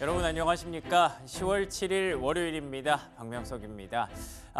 여러분 안녕하십니까? 10월 7일 월요일입니다. 박명석입니다.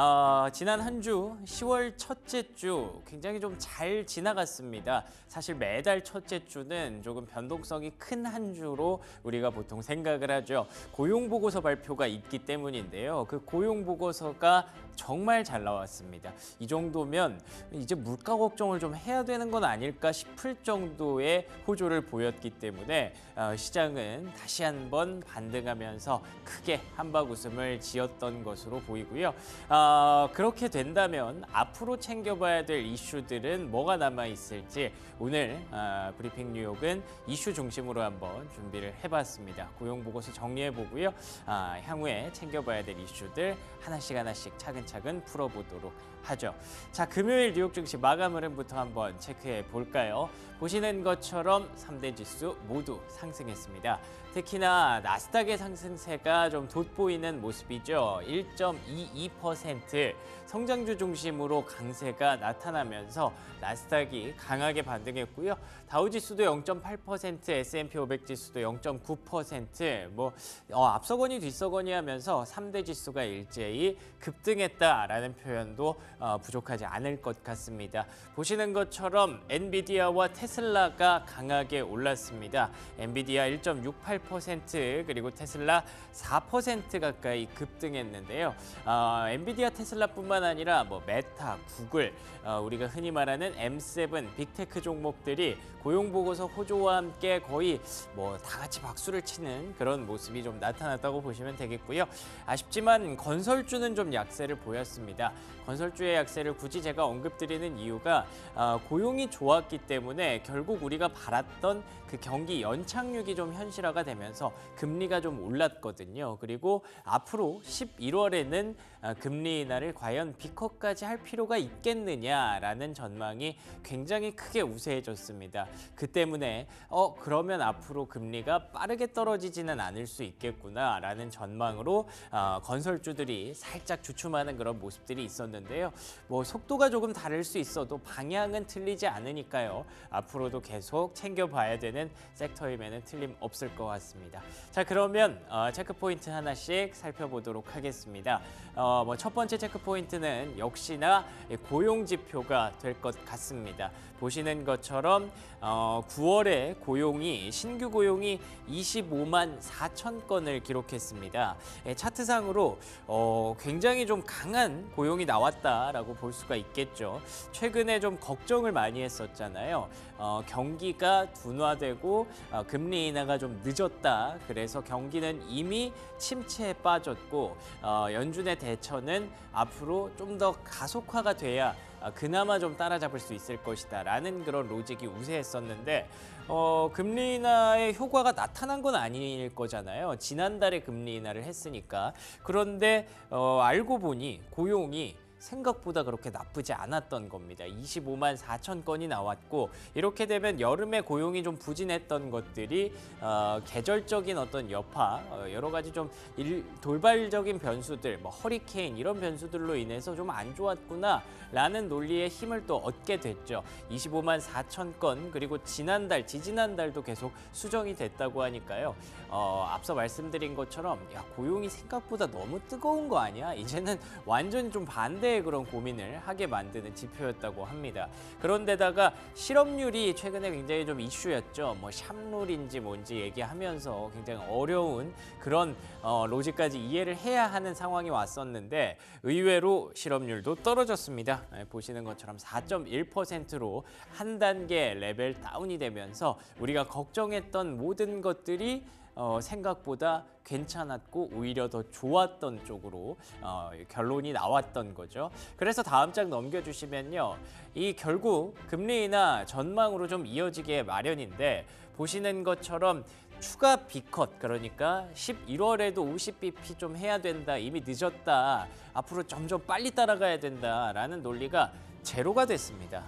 어, 지난 한 주 10월 첫째 주 굉장히 좀 잘 지나갔습니다. 사실 매달 첫째 주는 조금 변동성이 큰 한 주로 우리가 보통 생각을 하죠. 고용보고서 발표가 있기 때문인데요. 그 고용보고서가 정말 잘 나왔습니다. 이 정도면 이제 물가 걱정을 좀 해야 되는 건 아닐까 싶을 정도의 호조를 보였기 때문에 어, 시장은 다시 한번 반등하면서 크게 한박 웃음을 지었던 것으로 보이고요. 아, 어, 그렇게 된다면 앞으로 챙겨봐야 될 이슈들은 뭐가 남아있을지 오늘 어, 브리핑 뉴욕은 이슈 중심으로 한번 준비를 해봤습니다. 고용보고서 정리해보고요. 어, 향후에 챙겨봐야 될 이슈들 하나씩 하나씩 차근차근 풀어보도록 하죠. 자, 금요일 뉴욕 증시 마감 흐름부터 한번 체크해 볼까요? 보시는 것처럼 3대 지수 모두 상승했습니다. 특히나 나스닥의 상승세가 좀 돋보이는 모습이죠. 1.22%. 성장주 중심으로 강세가 나타나면서 나스닥이 강하게 반등했고요. 다우지수도 0.8%, S&P 500 지수도 0.9%뭐 어, 앞서거니 뒤서거니 하면서 3대 지수가 일제히 급등했다라는 표현도 어, 부족하지 않을 것 같습니다. 보시는 것처럼 엔비디아와 테슬라가 강하게 올랐습니다. 엔비디아 1.68% 그리고 테슬라 4% 가까이 급등했는데요. 어, 엔비디아 테슬라뿐만 뿐만 아니라 뭐 메타, 구글, 어, 우리가 흔히 말하는 M7, 빅테크 종목들이 고용보고서 호조와 함께 거의 뭐 다 같이 박수를 치는 그런 모습이 좀 나타났다고 보시면 되겠고요. 아쉽지만 건설주는 좀 약세를 보였습니다. 건설주의 약세를 굳이 제가 언급드리는 이유가 어, 고용이 좋았기 때문에 결국 우리가 바랐던 그 경기 연착륙이 좀 현실화가 되면서 금리가 좀 올랐거든요. 그리고 앞으로 11월에는 아, 금리 인하를 과연 비커까지할 필요가 있겠느냐라는 전망이 굉장히 크게 우세해졌습니다. 그 때문에 어 그러면 앞으로 금리가 빠르게 떨어지지는 않을 수 있겠구나라는 전망으로 어, 건설주들이 살짝 주춤하는 그런 모습들이 있었는데요. 뭐 속도가 조금 다를 수 있어도 방향은 틀리지 않으니까요. 앞으로도 계속 챙겨봐야 되는 섹터임에는 틀림없을 것 같습니다. 자 그러면 어, 체크포인트 하나씩 살펴보도록 하겠습니다. 어, 어, 뭐첫 번째 체크포인트는 역시나 고용지표가 될 것 같습니다. 보시는 것처럼 어, 9월에 고용이 신규 고용이 25만 4천 건을 기록했습니다. 예, 차트상으로 어, 굉장히 좀 강한 고용이 나왔다라고 볼 수가 있겠죠. 최근에 좀 걱정을 많이 했었잖아요. 어, 경기가 둔화되고 어, 금리 인하가 좀 늦었다. 그래서 경기는 이미 침체에 빠졌고 어, 연준의 대처는 앞으로 좀 더 가속화가 돼야 어, 그나마 좀 따라잡을 수 있을 것이다 라는 그런 로직이 우세했었는데 어, 금리 인하의 효과가 나타난 건 아닐 거잖아요. 지난달에 금리 인하를 했으니까. 그런데 어, 알고 보니 고용이 생각보다 그렇게 나쁘지 않았던 겁니다. 25만 4천 건이 나왔고 이렇게 되면 여름에 고용이 좀 부진했던 것들이 어, 계절적인 어떤 여파, 어, 여러 가지 좀 일, 돌발적인 변수들, 뭐 허리케인 이런 변수들로 인해서 좀 안 좋았구나라는 논리에 힘을 또 얻게 됐죠. 25만 4천 건 그리고 지난달, 지지난달도 계속 수정이 됐다고 하니까요. 어, 앞서 말씀드린 것처럼 야 고용이 생각보다 너무 뜨거운 거 아니야? 이제는 완전 히좀 반대 최대의 그런 고민을 하게 만드는 지표였다고 합니다. 그런데다가 실업률이 최근에 굉장히 좀 이슈였죠. 뭐 샵룰인지 뭔지 얘기하면서 굉장히 어려운 그런 어, 로직까지 이해를 해야 하는 상황이 왔었는데 의외로 실업률도 떨어졌습니다. 네, 보시는 것처럼 4.1%로 한 단계 레벨 다운이 되면서 우리가 걱정했던 모든 것들이 어, 생각보다 괜찮았고 오히려 더 좋았던 쪽으로 어, 결론이 나왔던 거죠. 그래서 다음 장 넘겨주시면요. 이 결국 금리 인하 전망으로 좀 이어지게 마련인데 보시는 것처럼 추가 비컷 그러니까 11월에도 50bp 좀 해야 된다 이미 늦었다 앞으로 점점 빨리 따라가야 된다라는 논리가 제로가 됐습니다.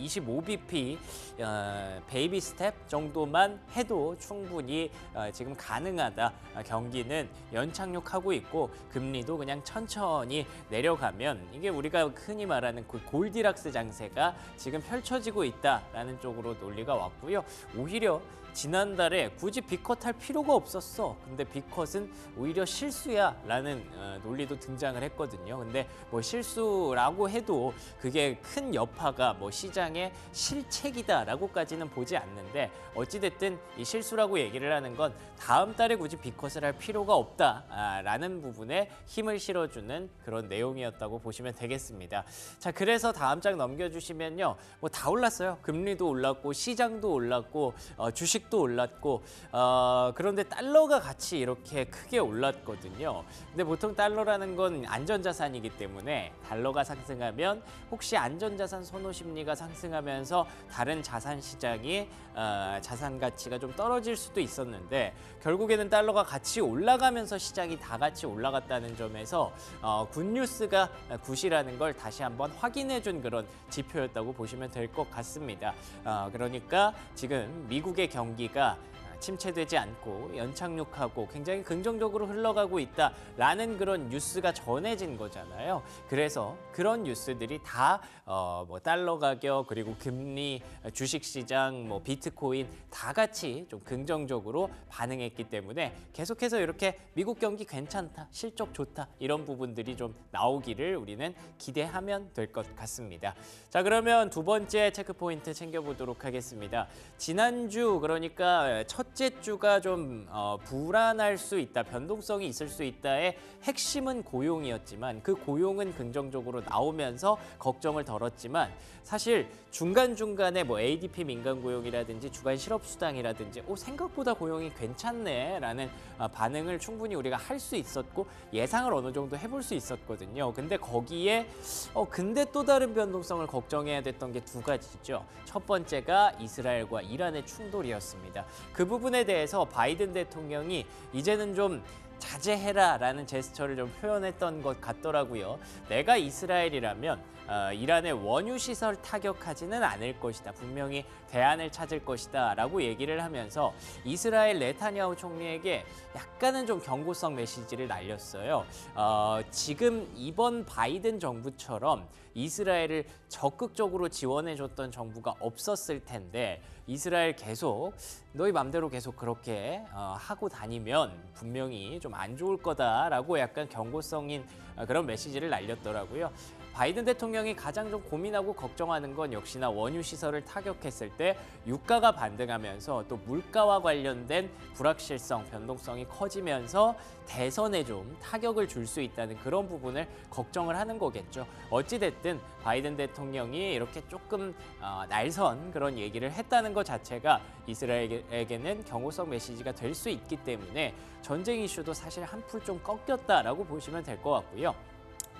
25BP 예, 어, 베이비 스텝 정도만 해도 충분히 어, 지금 가능하다. 어, 경기는 연착륙하고 있고 금리도 그냥 천천히 내려가면 이게 우리가 흔히 말하는 그 골디락스 장세가 지금 펼쳐지고 있다라는 쪽으로 논리가 왔고요. 오히려 지난달에 굳이 B컷 할 필요가 없었어. 근데 B컷은 오히려 실수야 라는 어, 논리도 등장을 했거든요. 근데 뭐 실수라고 해도 그게 큰 여파가 뭐 시장의 실책이다라고까지는 보지 않는데 어찌됐든 이 실수라고 얘기를 하는 건 다음 달에 굳이 B컷을 할 필요가 없다라는 부분에 힘을 실어주는 그런 내용이었다고 보시면 되겠습니다. 자 그래서 다음 장 넘겨주시면요. 뭐 다 올랐어요. 금리도 올랐고 시장도 올랐고 어, 주식 주식도 올랐고 어, 그런데 달러가 같이 이렇게 크게 올랐거든요. 근데 보통 달러라는 건 안전자산이기 때문에 달러가 상승하면 혹시 안전자산 선호 심리가 상승하면서 다른 자산 시장이 어, 자산 가치가 좀 떨어질 수도 있었는데 결국에는 달러가 같이 올라가면서 시장이 다 같이 올라갔다는 점에서 어, 굿뉴스가 굿이라는 걸 다시 한번 확인해 준 그런 지표였다고 보시면 될 것 같습니다. 어, 그러니까 지금 미국의 경제 경기가 침체되지 않고 연착륙하고 굉장히 긍정적으로 흘러가고 있다라는 그런 뉴스가 전해진 거잖아요. 그래서 그런 뉴스들이 다뭐 어, 달러 가격 그리고 금리, 주식시장, 뭐 비트코인 다 같이 좀 긍정적으로 반응했기 때문에 계속해서 이렇게 미국 경기 괜찮다, 실적 좋다 이런 부분들이 좀 나오기를 우리는 기대하면 될 것 같습니다. 자 그러면 두 번째 체크포인트 챙겨보도록 하겠습니다. 지난주 그러니까 첫 첫째 주가 좀 어, 불안할 수 있다, 변동성이 있을 수 있다의 핵심은 고용이었지만 그 고용은 긍정적으로 나오면서 걱정을 덜었지만 사실 중간중간에 뭐 ADP 민간 고용이라든지 주간 실업수당이라든지 오 생각보다 고용이 괜찮네 라는 어, 반응을 충분히 우리가 할 수 있었고 예상을 어느 정도 해볼 수 있었거든요. 근데 거기에 어 근데 또 다른 변동성을 걱정해야 됐던 게 두 가지죠. 첫 번째가 이스라엘과 이란의 충돌이었습니다. 그 부분에 대해서 바이든 대통령이 이제는 좀 자제해라라는 제스처를 좀 표현했던 것 같더라고요. 내가 이스라엘이라면 어, 이란의 원유 시설 타격하지는 않을 것이다. 분명히 대안을 찾을 것이다라고 얘기를 하면서 이스라엘 네타냐후 총리에게 약간은 좀 경고성 메시지를 날렸어요. 어, 지금 이번 바이든 정부처럼 이스라엘을 적극적으로 지원해줬던 정부가 없었을 텐데 이스라엘 계속 너희 맘대로 계속 그렇게 어, 하고 다니면 분명히 좀 안 좋을 거다라고 약간 경고성인 어, 그런 메시지를 날렸더라고요. 바이든 대통령이 가장 좀 고민하고 걱정하는 건 역시나 원유 시설을 타격했을 때 유가가 반등하면서 또 물가와 관련된 불확실성, 변동성이 커지면서 대선에 좀 타격을 줄 수 있다는 그런 부분을 걱정을 하는 거겠죠. 어찌됐든 바이든 대통령이 이렇게 조금 어, 날선 그런 얘기를 했다는 것 자체가 이스라엘에게는 경호성 메시지가 될 수 있기 때문에 전쟁 이슈도 사실 한풀 좀 꺾였다라고 보시면 될 것 같고요.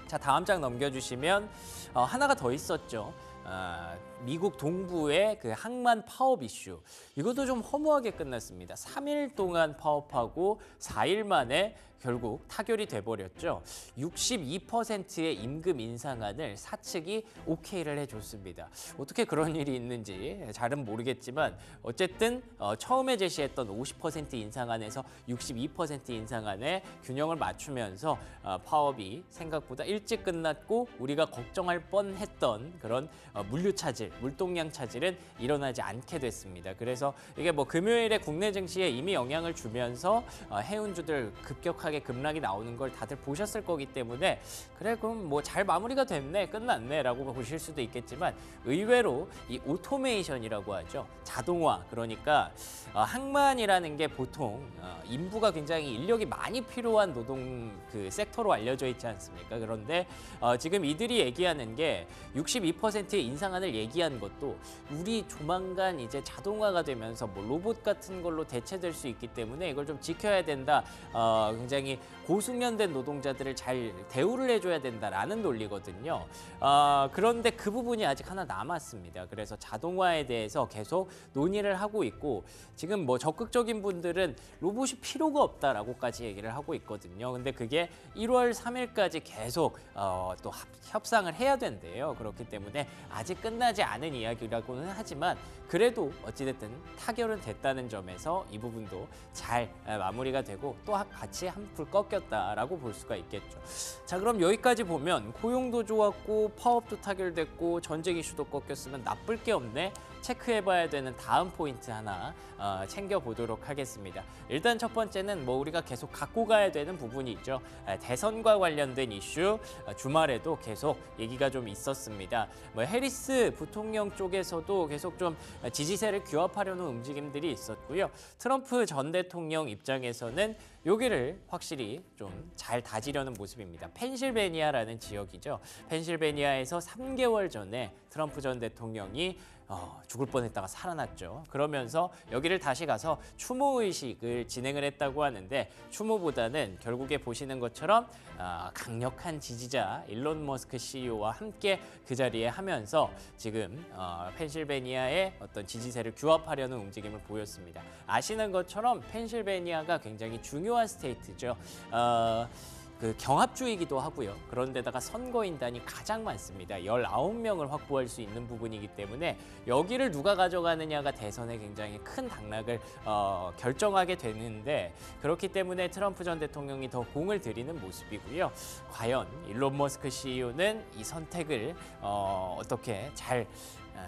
자 다음 장 넘겨주시면 어, 하나가 더 있었죠. 어, 미국 동부의 그 항만 파업 이슈 이것도 좀 허무하게 끝났습니다. 3일 동안 파업하고 4일 만에 결국 타결이 돼버렸죠. 62%의 임금 인상안을 사측이 오케를 해줬습니다. 어떻게 그런 일이 있는지 잘은 모르겠지만 어쨌든 어, 처음에 제시했던 50% 인상안에서 62% 인상안에 균형을 맞추면서 어, 파업이 생각보다 일찍 끝났고 우리가 걱정할 뻔했던 그런 어, 물류 차질 차질, 물동량 차질은 일어나지 않게 됐습니다. 그래서 이게 뭐 금요일에 국내 증시에 이미 영향을 주면서 어, 해운주들 급격하게 급락이 나오는 걸 다들 보셨을 거기 때문에 그래 그럼 뭐 잘 마무리가 됐네, 끝났네 라고 보실 수도 있겠지만 의외로 이 오토메이션이라고 하죠. 자동화, 그러니까 어, 항만이라는 게 보통 어, 인부가 굉장히 인력이 많이 필요한 노동 그 섹터로 알려져 있지 않습니까? 그런데 지금 이들이 얘기하는 게62%의 인상안을 얘기 얘기한 것도 우리 조만간 이제 자동화가 되면서 뭐 로봇 같은 걸로 대체될 수 있기 때문에 이걸 좀 지켜야 된다. 어, 굉장히 고숙련된 노동자들을 잘 대우를 해줘야 된다라는 논리거든요. 어, 그런데 그 부분이 아직 하나 남았습니다. 그래서 자동화에 대해서 계속 논의를 하고 있고 지금 뭐 적극적인 분들은 로봇이 필요가 없다라고까지 얘기를 하고 있거든요. 근데 그게 1월 3일까지 계속 어, 또 협상을 해야 된대요. 그렇기 때문에 아직 끝나지 않은 이야기라고는 하지만 그래도 어찌됐든 타결은 됐다는 점에서 이 부분도 잘 마무리가 되고 또 같이 한풀 꺾였다라고 볼 수가 있겠죠. 자 그럼 여기까지 보면 고용도 좋았고 파업도 타결됐고 전쟁 이슈도 꺾였으면 나쁠 게 없네 체크해봐야 되는 다음 포인트 하나 어, 챙겨보도록 하겠습니다. 일단 첫 번째는 뭐 우리가 계속 갖고 가야 되는 부분이 있죠. 대선과 관련된 이슈 어, 주말에도 계속 얘기가 좀 있었습니다. 뭐 해리스 부통령 쪽에서도 계속 좀 지지세를 규합하려는 움직임들이 있었고요. 트럼프 전 대통령 입장에서는 여기를 확실히 좀 잘 다지려는 모습입니다. 펜실베니아라는 지역이죠. 펜실베니아에서 3개월 전에 트럼프 전 대통령이 어, 죽을 뻔했다가 살아났죠. 그러면서 여기를 다시 가서 추모 의식을 진행을 했다고 하는데 추모보다는 결국에 보시는 것처럼 어, 강력한 지지자 일론 머스크 CEO와 함께 그 자리에 하면서 지금 어, 펜실베니아의 어떤 지지세를 규합하려는 움직임을 보였습니다. 아시는 것처럼 펜실베니아가 굉장히 중요한 스테이트죠. 어, 그 경합주이기도 하고요. 그런데다가 선거인단이 가장 많습니다. 1 9 명을 확보할 수 있는 부분이기 때문에 여기를 누가 가져가느냐가 대선에 굉장히 큰 당락을 어, 결정하게 되는데 그렇기 때문에 트럼프 전 대통령이 더 공을 들이는 모습이고요. 과연 일론 머스크 CEO는 이 선택을 어, 어떻게 잘 어,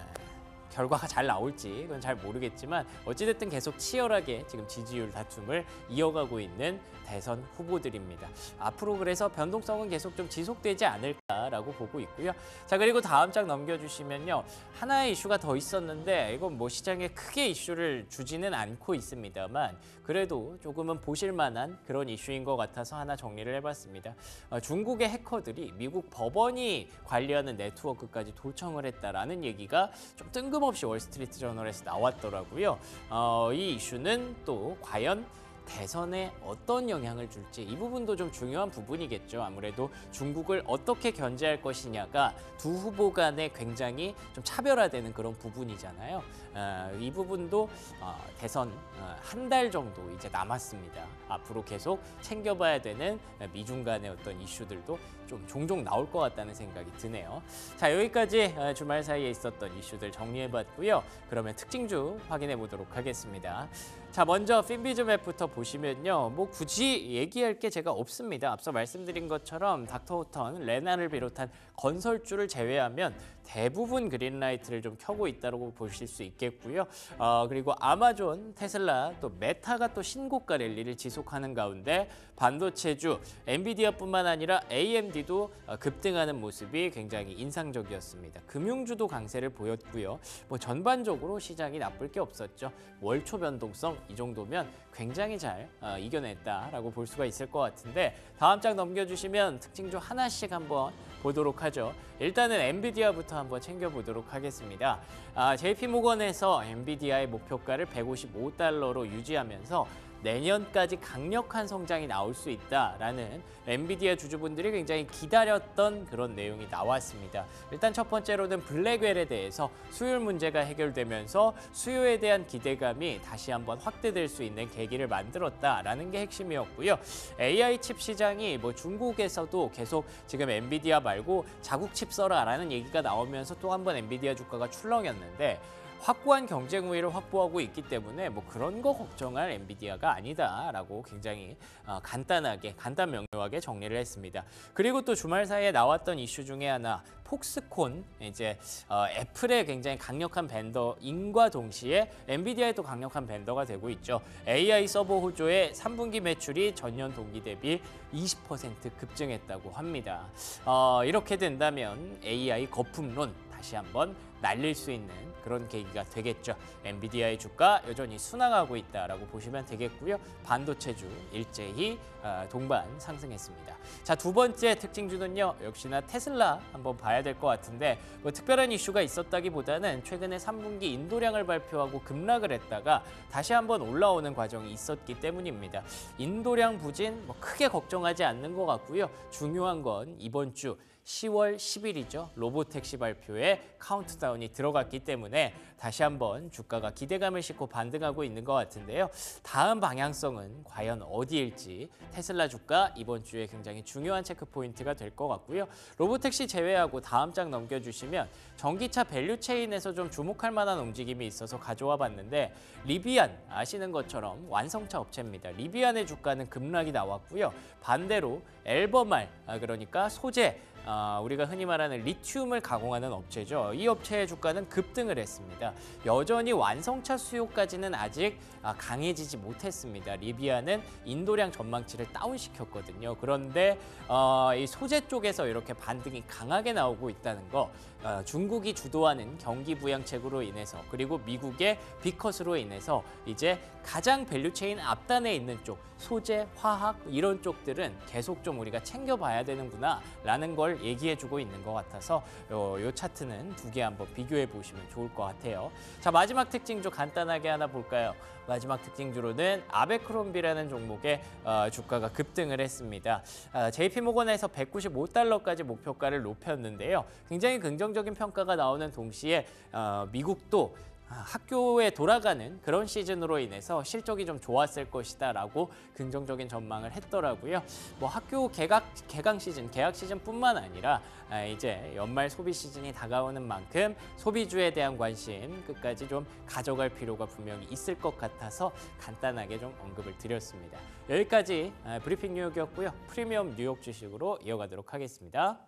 결과가 잘 나올지 그건 잘 모르겠지만 어찌됐든 계속 치열하게 지금 지지율 다툼을 이어가고 있는 대선 후보들입니다. 앞으로 그래서 변동성은 계속 좀 지속되지 않을까라고 보고 있고요. 자 그리고 다음 장 넘겨주시면요. 하나의 이슈가 더 있었는데 이건 뭐 시장에 크게 이슈를 주지는 않고 있습니다만 그래도 조금은 보실만한 그런 이슈인 것 같아서 하나 정리를 해봤습니다. 어, 중국의 해커들이 미국 법원이 관리하는 네트워크까지 도청을 했다라는 얘기가 좀 뜬금없이 월스트리트 저널에서 나왔더라고요. 어, 이 이슈는 또 과연 대선에 어떤 영향을 줄지 이 부분도 좀 중요한 부분이겠죠. 아무래도 중국을 어떻게 견제할 것이냐가 두 후보 간에 굉장히 좀 차별화되는 그런 부분이잖아요. 아, 이 부분도 아, 대선 아, 한달 정도 이제 남았습니다. 앞으로 계속 챙겨봐야 되는 미중 간의 어떤 이슈들도 좀 종종 나올 것 같다는 생각이 드네요. 자 여기까지 주말 사이에 있었던 이슈들 정리해봤고요. 그러면 특징주 확인해 보도록 하겠습니다. 자 먼저 핀비즈맵부터 보시면요. 뭐 굳이 얘기할 게 제가 없습니다. 앞서 말씀드린 것처럼 닥터 호턴, 레나를 비롯한 건설주를 제외하면 대부분 그린라이트를 좀 켜고 있다고 보실 수 있겠고요. 어, 그리고 아마존, 테슬라, 또 메타가 또 신고가 랠리를 지속하는 가운데 반도체주, 엔비디아뿐만 아니라 AMD도 어, 급등하는 모습이 굉장히 인상적이었습니다. 금융주도 강세를 보였고요. 뭐 전반적으로 시장이 나쁠 게 없었죠. 월초 변동성 이 정도면 굉장히 잘 어, 이겨냈다라고 볼 수가 있을 것 같은데 다음 장 넘겨주시면 특징 주 하나씩 한번 보도록 하죠. 일단은 엔비디아부터 한번 챙겨보도록 하겠습니다. 아, JP모건에서 엔비디아의 목표가를 155달러로 유지하면서 내년까지 강력한 성장이 나올 수 있다라는 엔비디아 주주분들이 굉장히 기다렸던 그런 내용이 나왔습니다. 일단 첫 번째로는 블랙웰에 대해서 수율 문제가 해결되면서 수요에 대한 기대감이 다시 한번 확대될 수 있는 계기를 만들었다라는 게 핵심이었고요. AI 칩 시장이 뭐 중국에서도 계속 지금 엔비디아 말고 자국 칩 써라라는 얘기가 나오면서 또한번 엔비디아 주가가 출렁였는데 확고한 경쟁 우위를 확보하고 있기 때문에 뭐 그런 거 걱정할 엔비디아가 아니다라고 굉장히 어, 간단하게 간단 명료하게 정리를 했습니다. 그리고 또 주말 사이에 나왔던 이슈 중에 하나 폭스콘 이제 어, 애플의 굉장히 강력한 벤더인과 동시에 엔비디아의 또 강력한 벤더가 되고 있죠. AI 서버 호조의 3분기 매출이 전년 동기 대비 20% 급증했다고 합니다. 어, 이렇게 된다면 AI 거품론 다시 한번 날릴 수 있는 그런 계기가 되겠죠. 엔비디아의 주가 여전히 순항하고 있다라고 보시면 되겠고요. 반도체주 일제히 어, 동반 상승했습니다. 자, 두 번째 특징주는요. 역시나 테슬라 한번 봐야 될 것 같은데 뭐 특별한 이슈가 있었다기보다는 최근에 3분기 인도량을 발표하고 급락을 했다가 다시 한번 올라오는 과정이 있었기 때문입니다. 인도량 부진 뭐 크게 걱정하지 않는 것 같고요. 중요한 건 이번 주 10월 10일이죠. 로보택시 발표에 카운트다운이 들어갔기 때문에 다시 한번 주가가 기대감을 싣고 반등하고 있는 것 같은데요. 다음 방향성은 과연 어디일지 테슬라 주가 이번 주에 굉장히 중요한 체크 포인트가 될 것 같고요. 로보택시 제외하고 다음 장 넘겨주시면 전기차 밸류체인에서 좀 주목할 만한 움직임이 있어서 가져와 봤는데 리비안 아시는 것처럼 완성차 업체입니다. 리비안의 주가는 급락이 나왔고요. 반대로 앨범알 아, 그러니까 소재 아, 우리가 흔히 말하는 리튬을 가공하는 업체죠. 이 업체의 주가는 급등을 했습니다. 여전히 완성차 수요까지는 아직 아, 강해지지 못했습니다. 리비아는 인도량 전망치를 다운시켰거든요. 그런데 어, 이 소재 쪽에서 이렇게 반등이 강하게 나오고 있다는 거 어, 중국이 주도하는 경기 부양책으로 인해서 그리고 미국의 비컷으로 인해서 이제 가장 밸류체인 앞단에 있는 쪽 소재, 화학 이런 쪽들은 계속 좀 우리가 챙겨봐야 되는구나라는 걸 얘기해주고 있는 것 같아서 요, 요 차트는 두 개 한번 비교해 보시면 좋을 것 같아요. 자 마지막 특징주 간단하게 하나 볼까요? 마지막 특징주로는 아베크롬비라는 종목의 어, 주가가 급등을 했습니다. 아, JP모건에서 195달러까지 목표가를 높였는데요. 굉장히 긍정적인 평가가 나오는 동시에 어, 미국도 아, 학교에 돌아가는 그런 시즌으로 인해서 실적이 좀 좋았을 것이다 라고 긍정적인 전망을 했더라고요. 뭐 학교 개각, 개강 시즌, 개학 시즌뿐만 아니라 아, 이제 연말 소비 시즌이 다가오는 만큼 소비주에 대한 관심 끝까지 좀 가져갈 필요가 분명히 있을 것 같아서 간단하게 좀 언급을 드렸습니다. 여기까지 아, 브리핑 뉴욕이었고요. 프리미엄 뉴욕 주식으로 이어가도록 하겠습니다.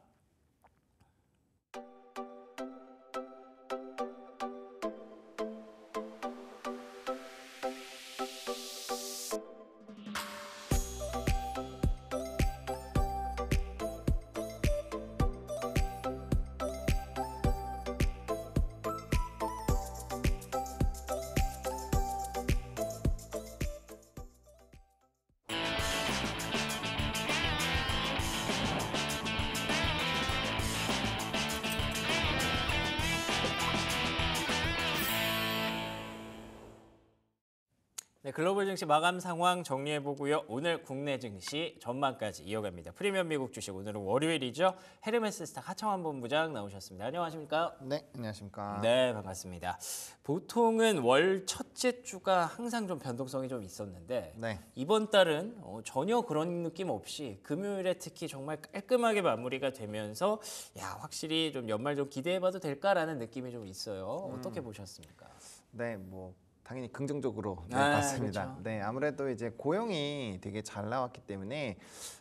증시 마감 상황 정리해보고요. 오늘 국내 증시 전망까지 이어갑니다. 프리미엄 미국 주식 오늘은 월요일이죠. 헤르메스 스타 하청환 본부장 나오셨습니다. 안녕하십니까? 네, 안녕하십니까? 네, 반갑습니다. 보통은 월 첫째 주가 항상 좀 변동성이 좀 있었는데 네. 이번 달은 어, 전혀 그런 느낌 없이 금요일에 특히 정말 깔끔하게 마무리가 되면서 야 확실히 좀 연말 좀 기대해봐도 될까라는 느낌이 좀 있어요. 음. 어떻게 보셨습니까? 네, 뭐 당연히 긍정적으로 네, 아, 봤습니다. 그렇죠. 네, 아무래도 이제 고용이 되게 잘 나왔기 때문에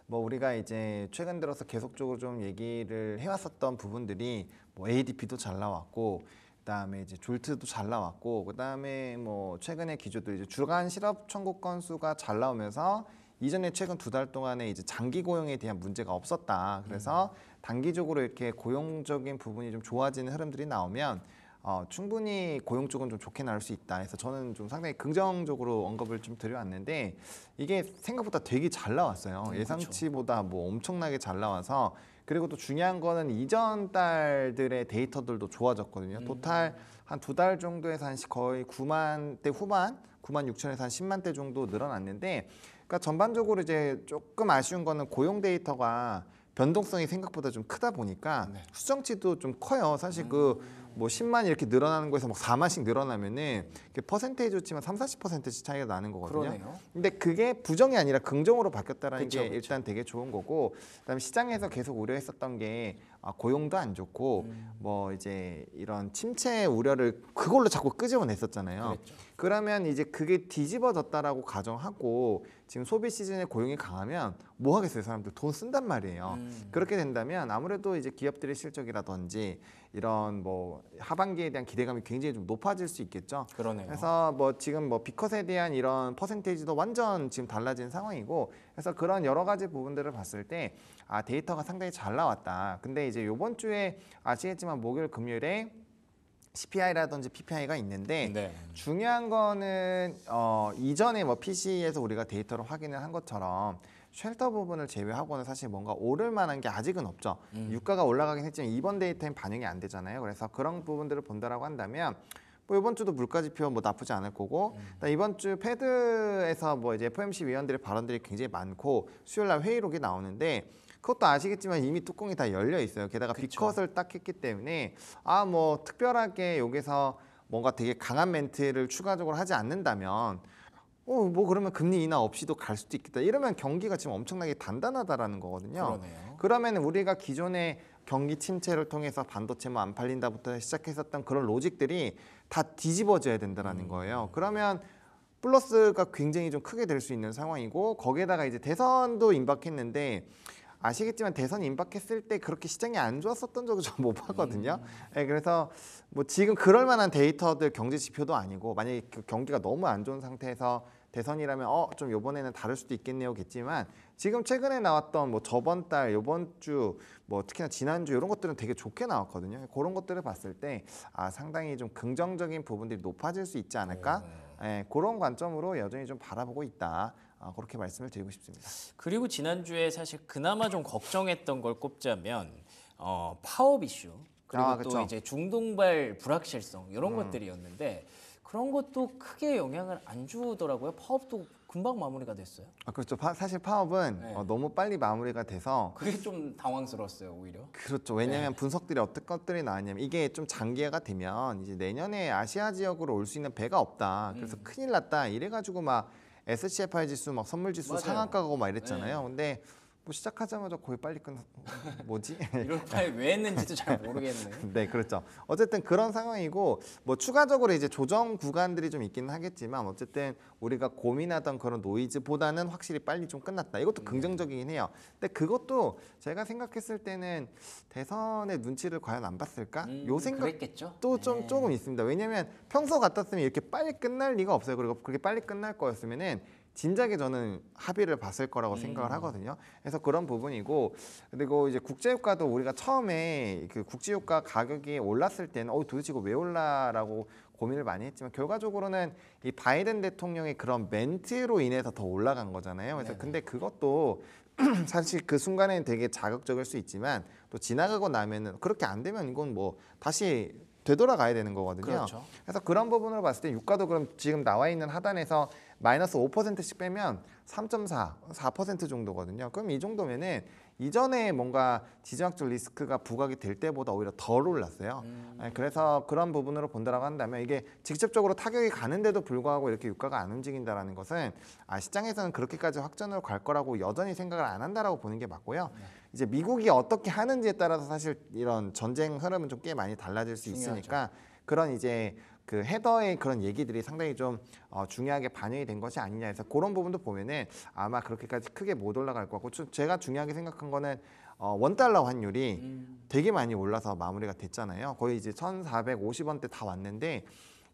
뭐 우리가 이제 최근 들어서 계속적으로 좀 얘기를 해왔었던 부분들이 뭐 ADP도 잘 나왔고 그다음에 이제 졸트도 잘 나왔고 그다음에 뭐 최근의 기조도 이제 주간 실업 청구 건수가 잘 나오면서 이전에 최근 두 달 동안에 이제 장기 고용에 대한 문제가 없었다. 그래서 음. 단기적으로 이렇게 고용적인 부분이 좀 좋아지는 흐름들이 나오면 어, 충분히 고용 쪽은 좀 좋게 나올 수 있다 해서 저는 좀 상당히 긍정적으로 언급을 좀 드려왔는데 이게 생각보다 되게 잘 나왔어요. 음, 예상치보다 그렇죠. 뭐 엄청나게 잘 나와서 그리고 또 중요한 거는 이전 달들의 데이터들도 좋아졌거든요. 음. 도탈 한 두 달 정도에서 한 거의 9만 대 후반, 9만 6천에서 한 10만 대 정도 늘어났는데 그러니까 전반적으로 이제 조금 아쉬운 거는 고용 데이터가 변동성이 생각보다 좀 크다 보니까 네. 수정치도 좀 커요. 사실 그 음. 그뭐 10만 이렇게 늘어나는 거에서 막 4만씩 늘어나면은 퍼센테이지 좋지만 3, 40%씩 차이가 나는 거거든요. 그러네요. 근데 그게 부정이 아니라 긍정으로 바뀌었다라는 그쵸, 게 일단 되게 좋은 거고 그다음에 시장에서 계속 우려했었던 게 아, 고용도 안 좋고 음. 뭐 이제 이런 침체 우려를 그걸로 자꾸 끄집어냈었잖아요. 그랬죠. 그러면 이제 그게 뒤집어졌다라고 가정하고 지금 소비 시즌에 고용이 강하면 뭐 하겠어요 사람들 돈 쓴단 말이에요. 음. 그렇게 된다면 아무래도 이제 기업들의 실적이라든지 이런 뭐 하반기에 대한 기대감이 굉장히 좀 높아질 수 있겠죠. 그러네요. 그래서 뭐 지금 뭐 비컷에 대한 이런 퍼센테이지도 완전 지금 달라진 상황이고 그래서 그런 여러 가지 부분들을 봤을 때 아, 데이터가 상당히 잘 나왔다. 근데 이제 요번 주에 아시겠지만 목요일 금요일에 CPI라든지 PPI가 있는데 네. 중요한 거는 어, 이전에 뭐 PC에서 우리가 데이터를 확인을 한 것처럼 쉘터 부분을 제외하고는 사실 뭔가 오를 만한 게 아직은 없죠. 음. 유가가 올라가긴 했지만 이번 데이터엔 반영이 안 되잖아요. 그래서 그런 부분들을 본다라고 한다면 뭐 이번 주도 물가 지표 뭐 나쁘지 않을 거고 음. 이번 주 패드에서 뭐 이제 FOMC 위원들의 발언들이 굉장히 많고 수요일 날 회의록이 나오는데 그것도 아시겠지만 이미 뚜껑이 다 열려 있어요. 게다가 그컷을딱 했기 때문에 아 뭐 특별하게 여기서 뭔가 되게 강한 멘트를 추가적으로 하지 않는다면 어, 뭐 그러면 금리 인하 없이도 갈 수도 있겠다. 이러면 경기가 지금 엄청나게 단단하다라는 거거든요. 그러네요. 면 우리가 기존에 경기 침체를 통해서 반도체만 안 팔린다부터 시작했었던 그런 로직들이 다 뒤집어져야 된다라는 음. 거예요. 그러면 플러스가 굉장히 좀 크게 될 수 있는 상황이고 거기에다가 이제 대선도 임박했는데 아시겠지만 대선 임박했을 때 그렇게 시장이 안 좋았었던 적을 좀못 봤거든요. 네, 그래서 뭐 지금 그럴 만한 데이터들 경제 지표도 아니고 만약에 그 경기가 너무 안 좋은 상태에서 대선이라면 어좀 요번에는 다를 수도 있겠네요겠지만 지금 최근에 나왔던 뭐 저번 달 요번 주뭐 특히나 지난주 이런 것들은 되게 좋게 나왔거든요 그런 것들을 봤을 때아 상당히 좀 긍정적인 부분들이 높아질 수 있지 않을까 네, 그런 예, 관점으로 여전히 좀 바라보고 있다 아, 그렇게 말씀을 드리고 싶습니다. 그리고 지난주에 사실 그나마 좀 걱정했던 걸 꼽자면 어, 파업 이슈 그리고 아, 또 이제 중동발 불확실성 이런 음. 것들이었는데 그런 것도 크게 영향을 안 주더라고요. 파업도 금방 마무리가 됐어요. 아 그렇죠. 파, 사실 파업은 네. 어, 너무 빨리 마무리가 돼서 그게 좀 당황스러웠어요, 오히려. 그렇죠. 왜냐하면 네. 분석들이 어떤 것들이 나왔냐면 이게 좀 장기화가 되면 이제 내년에 아시아 지역으로 올 수 있는 배가 없다. 그래서 음. 큰일 났다. 이래가지고 막 SCFI 지수 막 선물 지수 상한가 가고 막 이랬잖아요. 네. 근데 뭐 시작하자마자 거의 빨리 끝났 뭐지? 이럴 바에 왜 했는지도 잘 모르겠네. 네, 그렇죠. 어쨌든 그런 상황이고 뭐 추가적으로 이제 조정 구간들이 좀 있기는 하겠지만 어쨌든 우리가 고민하던 그런 노이즈보다는 확실히 빨리 좀 끝났다. 이것도 네. 긍정적이긴 해요. 근데 그것도 제가 생각했을 때는 대선의 눈치를 과연 안 봤을까? 음, 요 생각도 네. 좀 조금 있습니다. 왜냐면 하 평소 같았으면 이렇게 빨리 끝날 리가 없어요. 그리고 그렇게 빨리 끝날 거였으면은 진작에 저는 합의를 봤을 거라고 음. 생각을 하거든요. 그래서 그런 부분이고 그리고 이제 국제유가도 우리가 처음에 그 국제유가 가격이 올랐을 때는 어 도대체 이거 왜 올라라고 고민을 많이 했지만 결과적으로는 이 바이든 대통령의 그런 멘트로 인해서 더 올라간 거잖아요. 그래서 네네. 근데 그것도 사실 그 순간에는 되게 자극적일 수 있지만 또 지나가고 나면은 그렇게 안 되면 이건 뭐 다시 되돌아가야 되는 거거든요. 그렇죠. 그래서 그런 부분으로 봤을 때 유가도 그럼 지금 나와 있는 하단에서 마이너스 5%씩 빼면 3.4, 4% 정도거든요. 그럼 이 정도면은 이전에 뭔가 지정학적 리스크가 부각이 될 때보다 오히려 덜 올랐어요. 음. 예, 그래서 그런 부분으로 본다고 한다면 이게 직접적으로 타격이 가는데도 불구하고 이렇게 유가가 안움직인다는 것은 아, 시장에서는 그렇게까지 확전으로 갈 거라고 여전히 생각을 안한다고 보는 게 맞고요. 네. 이제 미국이 어떻게 하는지에 따라서 사실 이런 전쟁 흐름은 좀 꽤 많이 달라질 수 있으니까 그런 이제 그 헤더의 그런 얘기들이 상당히 좀 어, 중요하게 반영이 된 것이 아니냐 해서 그런 부분도 보면은 아마 그렇게까지 크게 못 올라갈 것 같고 제가 중요하게 생각한 거는 어, 원달러 환율이 음. 되게 많이 올라서 마무리가 됐잖아요. 거의 이제 1 4 5 0 원대다 왔는데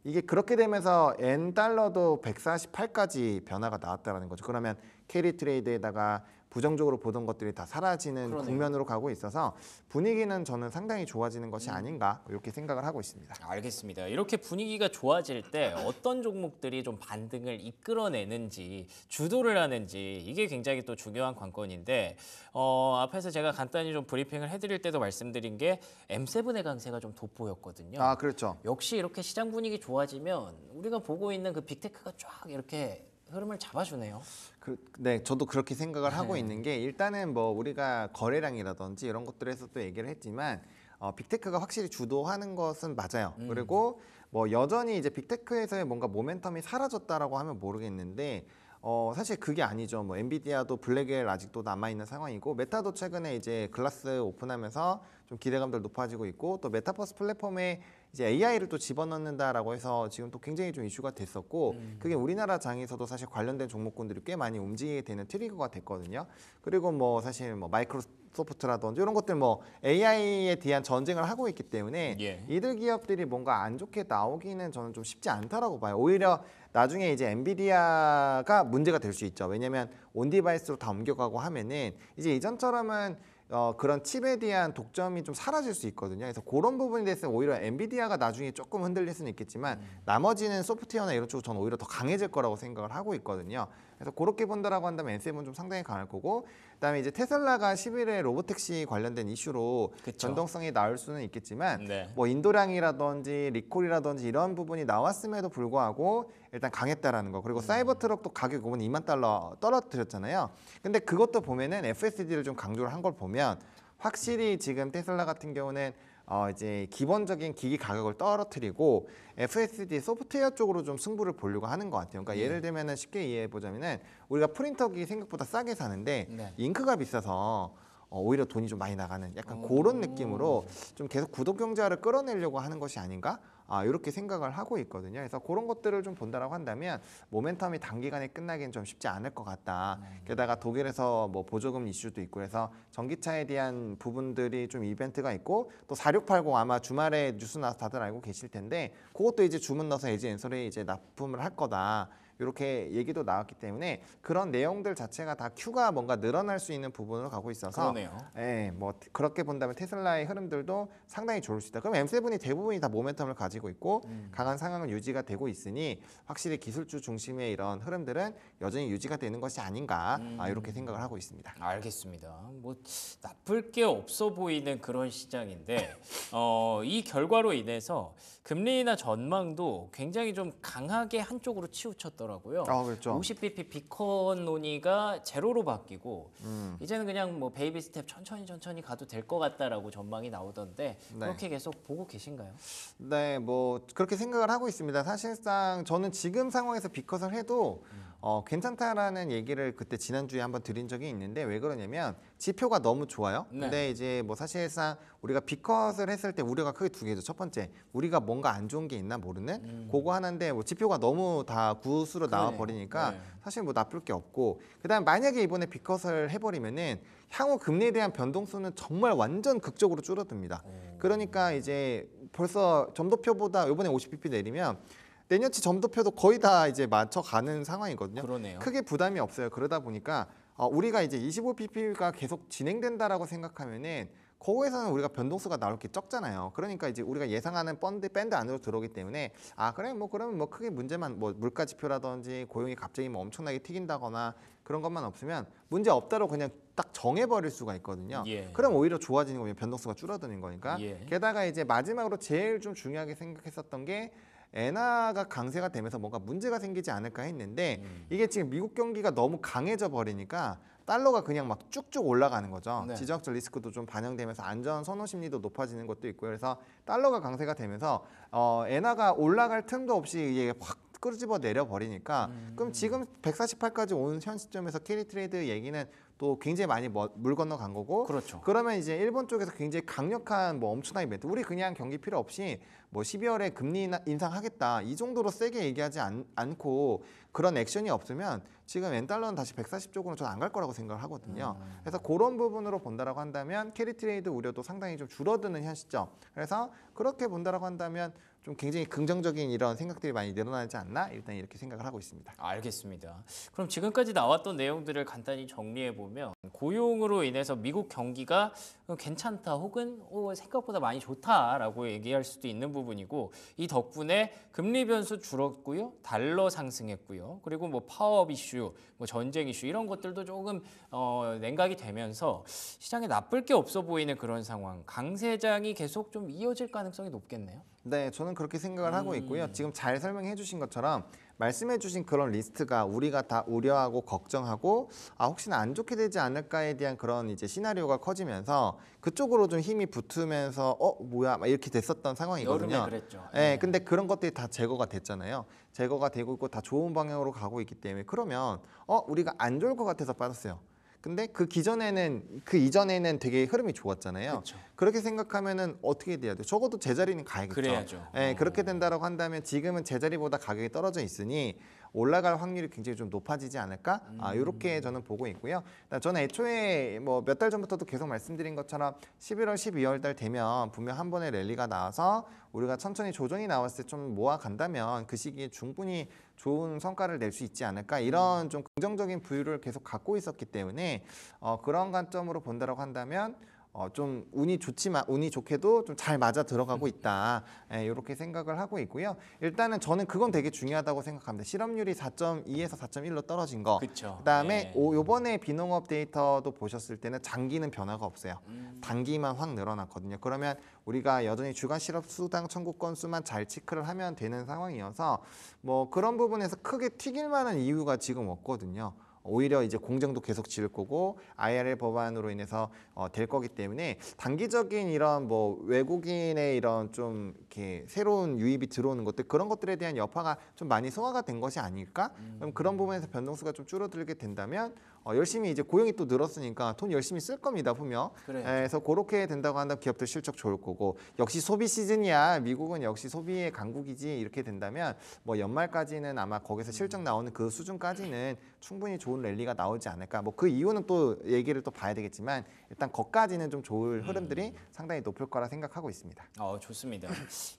이게 그렇게 되면서 엔달러도 1 4 8까지 변화가 나왔다라는 거죠. 그러면 캐리 트레이드에다가 부정적으로 보던 것들이 다 사라지는 그러네요. 국면으로 가고 있어서 분위기는 저는 상당히 좋아지는 것이 음. 아닌가 이렇게 생각을 하고 있습니다. 알겠습니다. 이렇게 분위기가 좋아질 때 어떤 종목들이 좀 반등을 이끌어내는지 주도를 하는지 이게 굉장히 또 중요한 관건인데 어, 앞에서 제가 간단히 좀 브리핑을 해드릴 때도 말씀드린 게 M7의 강세가 좀 돋보였거든요. 아 그렇죠. 역시 이렇게 시장 분위기 좋아지면 우리가 보고 있는 그 빅테크가 쫙 이렇게 흐름을 잡아주네요. 그, 네, 저도 그렇게 생각을 네. 하고 있는 게 일단은 뭐 우리가 거래량이라든지 이런 것들에서 도 얘기를 했지만 어, 빅테크가 확실히 주도하는 것은 맞아요. 음. 그리고 뭐 여전히 이제 빅테크에서의 뭔가 모멘텀이 사라졌다라고 하면 모르겠는데 어, 사실 그게 아니죠. 뭐 엔비디아도 블랙엘 아직도 남아 있는 상황이고 메타도 최근에 이제 글라스 오픈하면서 좀 기대감들 높아지고 있고 또 메타버스 플랫폼에 이제 AI를 또 집어넣는다라고 해서 지금 또 굉장히 좀 이슈가 됐었고 음. 그게 우리나라 장에서도 사실 관련된 종목군들이 꽤 많이 움직이게 되는 트리거가 됐거든요. 그리고 뭐 사실 뭐 마이크로소프트라든지 이런 것들 뭐 AI에 대한 전쟁을 하고 있기 때문에 예. 이들 기업들이 뭔가 안 좋게 나오기는 저는 좀 쉽지 않다라고 봐요. 오히려 나중에 이제 엔비디아가 문제가 될 수 있죠. 왜냐면 하온 디바이스로 다 옮겨가고 하면은 이제 이전처럼은 어, 그런 칩에 대한 독점이 좀 사라질 수 있거든요. 그래서 그런 부분에 대해서 오히려 엔비디아가 나중에 조금 흔들릴 수는 있겠지만 음. 나머지는 소프트웨어나 이런 쪽으로 저는 오히려 더 강해질 거라고 생각을 하고 있거든요. 그래서 그렇게 본다라고 한다면 N7은 좀 상당히 강할 거고 그다음에 이제 테슬라가 11회 로보택시 관련된 이슈로 그쵸. 전동성이 나올 수는 있겠지만 네. 뭐 인도량이라든지 리콜이라든지 이런 부분이 나왔음에도 불구하고 일단 강했다라는 거 그리고 음. 사이버트럭도 가격 부분 2만 달러 떨어뜨렸잖아요. 근데 그것도 보면은 FSD를 좀 강조를 한 걸 보면 확실히 지금 테슬라 같은 경우는 어 이제 기본적인 기기 가격을 떨어뜨리고 FSD 소프트웨어 쪽으로 좀 승부를 보려고 하는 것 같아요. 그러니까 네. 예를 들면은 쉽게 이해해 보자면은 우리가 프린터기 생각보다 싸게 사는데 네. 잉크가 비싸서 어, 오히려 돈이 좀 많이 나가는 약간 오. 그런 느낌으로 좀 계속 구독 경제화를 끌어내려고 하는 것이 아닌가? 아, 이렇게 생각을 하고 있거든요. 그래서 그런 것들을 좀 본다라고 한다면 모멘텀이 단기간에 끝나기는 좀 쉽지 않을 것 같다. 음. 게다가 독일에서 뭐 보조금 이슈도 있고 해서 전기차에 대한 부분들이 좀 이벤트가 있고 또 4680 아마 주말에 뉴스 나서 다들 알고 계실 텐데 그것도 이제 주문 넣어서 LG 엔솔에 이제 납품을 할 거다. 이렇게 얘기도 나왔기 때문에 그런 내용들 자체가 다 Q가 뭔가 늘어날 수 있는 부분으로 가고 있어서 그러네요. 예, 뭐 그렇게 본다면 테슬라의 흐름들도 상당히 좋을 수 있다. 그럼 M7이 대부분이 다 모멘텀을 가지고 있고 음. 강한 상황을 유지가 되고 있으니 확실히 기술주 중심의 이런 흐름들은 여전히 유지가 되는 것이 아닌가 아, 음. 아, 이렇게 생각을 하고 있습니다. 알겠습니다. 뭐 나쁠 게 없어 보이는 그런 시장인데 어, 이 결과로 인해서 금리나 전망도 굉장히 좀 강하게 한쪽으로 치우쳤던 있더라고요. 아, 그렇죠. 50bp 비컨 논의가 제로로 바뀌고 음. 이제는 그냥 뭐 베이비 스텝 천천히 천천히 가도 될 것 같다라고 전망이 나오던데 네. 그렇게 계속 보고 계신가요? 네, 뭐 그렇게 생각을 하고 있습니다. 사실상 저는 지금 상황에서 비컷을 해도 음. 어, 괜찮다라는 얘기를 그때 지난주에 한번 드린 적이 있는데 왜 그러냐면 지표가 너무 좋아요. 네. 근데 이제 뭐 사실상 우리가 비컷을 했을 때 우려가 크게 두 개죠. 첫 번째, 우리가 뭔가 안 좋은 게 있나 모르는 음. 그거 하나인데 뭐 지표가 너무 다 구수로 나와 버리니까 네. 사실 뭐 나쁠 게 없고 그다음 만약에 이번에 비컷을 해버리면은 향후 금리에 대한 변동수는 정말 완전 극적으로 줄어듭니다. 오. 그러니까 이제 벌써 점도표보다 이번에 50bp 내리면 내년치 점도표도 거의 다 이제 맞춰가는 상황이거든요. 그러네요. 크게 부담이 없어요. 그러다 보니까 어, 우리가 이제 25pp가 계속 진행된다라고 생각하면은 거에서는 우리가 변동수가 나올 게 적잖아요. 그러니까 이제 우리가 예상하는 펀드 밴드 안으로 들어오기 때문에 아 그래 뭐 그러면 뭐 크게 문제만 뭐 물가 지표라든지 고용이 갑자기 뭐 엄청나게 튀긴다거나 그런 것만 없으면 문제 없다로 그냥 딱 정해버릴 수가 있거든요. 예. 그럼 오히려 좋아지는 거면 변동수가 줄어드는 거니까. 예. 게다가 이제 마지막으로 제일 좀 중요하게 생각했었던 게 엔화가 강세가 되면서 뭔가 문제가 생기지 않을까 했는데 음. 이게 지금 미국 경기가 너무 강해져 버리니까 달러가 그냥 막 쭉쭉 올라가는 거죠. 네. 지정학적 리스크도 좀 반영되면서 안전 선호 심리도 높아지는 것도 있고요. 그래서 달러가 강세가 되면서 어, 엔화가 올라갈 틈도 없이 이게 확 끌어집어 내려버리니까 음. 그럼 지금 148까지 온 현 시점에서 캐리 트레이드 얘기는 또 굉장히 많이 물 건너 간 거고 그렇죠. 그러면 이제 일본 쪽에서 굉장히 강력한 뭐 엄청나게 매트 우리 그냥 경기 필요 없이 뭐 12월에 금리 인상하겠다 이 정도로 세게 얘기하지 않, 고 그런 액션이 없으면 지금 엔달러는 다시 140쪽으로 저는 안갈 거라고 생각을 하거든요. 음. 그래서 그런 부분으로 본다라고 한다면 캐리 트레이드 우려도 상당히 좀 줄어드는 현 시점. 그래서 그렇게 본다라고 한다면 좀 굉장히 긍정적인 이런 생각들이 많이 늘어나지 않나 일단 이렇게 생각을 하고 있습니다. 알겠습니다. 그럼 지금까지 나왔던 내용들을 간단히 정리해 보면 고용으로 인해서 미국 경기가 괜찮다 혹은 오, 어, 생각보다 많이 좋다라고 얘기할 수도 있는 부분. 부분이고 이 덕분에 금리 변수 줄었고요. 달러 상승했고요. 그리고 뭐 파업 이슈, 뭐 전쟁 이슈 이런 것들도 조금 어, 냉각이 되면서 시장에 나쁠 게 없어 보이는 그런 상황. 강세장이 계속 좀 이어질 가능성이 높겠네요. 네, 저는 그렇게 생각을 하고 음. 있고요. 지금 잘 설명해 주신 것처럼 말씀해 주신 그런 리스트가 우리가 다 우려하고 걱정하고 아 혹시나 안 좋게 되지 않을까에 대한 그런 이제 시나리오가 커지면서 그쪽으로 좀 힘이 붙으면서 어 뭐야 막 이렇게 됐었던 상황이거든요. 여름에 그랬죠. 예. 네. 근데 그런 것들이 다 제거가 됐잖아요. 제거가 되고 있고 다 좋은 방향으로 가고 있기 때문에 그러면 어 우리가 안 좋을 것 같아서 빠졌어요. 근데 그 기전에는 그 이전에는 되게 흐름이 좋았잖아요. 그쵸. 그렇게 생각하면은 어떻게 돼야 돼? 적어도 제자리는 가야겠죠. 그래야죠. 예, 네, 그렇게 어. 된다라고 한다면 지금은 제자리보다 가격이 떨어져 있으니 올라갈 확률이 굉장히 좀 높아지지 않을까 아, 이렇게 음. 저는 보고 있고요. 저는 애초에 뭐 몇 달 전부터도 계속 말씀드린 것처럼 11월, 12월 달 되면 분명 한 번의 랠리가 나와서 우리가 천천히 조정이 나왔을 때 좀 모아간다면 그 시기에 충분히 좋은 성과를 낼 수 있지 않을까 이런 음. 좀 긍정적인 부유를 계속 갖고 있었기 때문에 어, 그런 관점으로 본다고 한다면 어, 좀 운이 좋지만 운이 좋게도 좀 잘 맞아 들어가고 있다 에, 예, 이렇게 생각을 하고 있고요. 일단은 저는 그건 되게 중요하다고 생각합니다. 실업률이 4.2에서 4.1로 떨어진 거. 그쵸. 그다음에 예. 오, 이번에 비농업 데이터도 보셨을 때는 장기는 변화가 없어요. 음. 단기만 확 늘어났거든요. 그러면 우리가 여전히 주간 실업 수당 청구 건수만 잘 체크를 하면 되는 상황이어서 뭐 그런 부분에서 크게 튀길 만한 이유가 지금 없거든요. 오히려 이제 공장도 계속 지을 거고 IRL 법안으로 인해서 어, 될 거기 때문에 단기적인 이런 뭐 외국인의 이런 좀 이렇게 새로운 유입이 들어오는 것들 그런 것들에 대한 여파가 좀 많이 소화가 된 것이 아닐까? 그럼 그런 음. 부분에서 변동수가 좀 줄어들게 된다면 어, 열심히 이제 고용이 또 늘었으니까 돈 열심히 쓸 겁니다 분명. 그래. 예, 그래서 그렇게 된다고 한다면 기업들 실적 좋을 거고 역시 소비 시즌이야 미국은 역시 소비의 강국이지 이렇게 된다면 뭐 연말까지는 아마 거기서 실적 음. 나오는 그 수준까지는 충분히 좋은 랠리가 나오지 않을까. 뭐 그 이유는 또 얘기를 또 봐야 되겠지만 일단 거까지는 좀 좋을 흐름들이 음. 상당히 높을 거라 생각하고 있습니다. 어 좋습니다.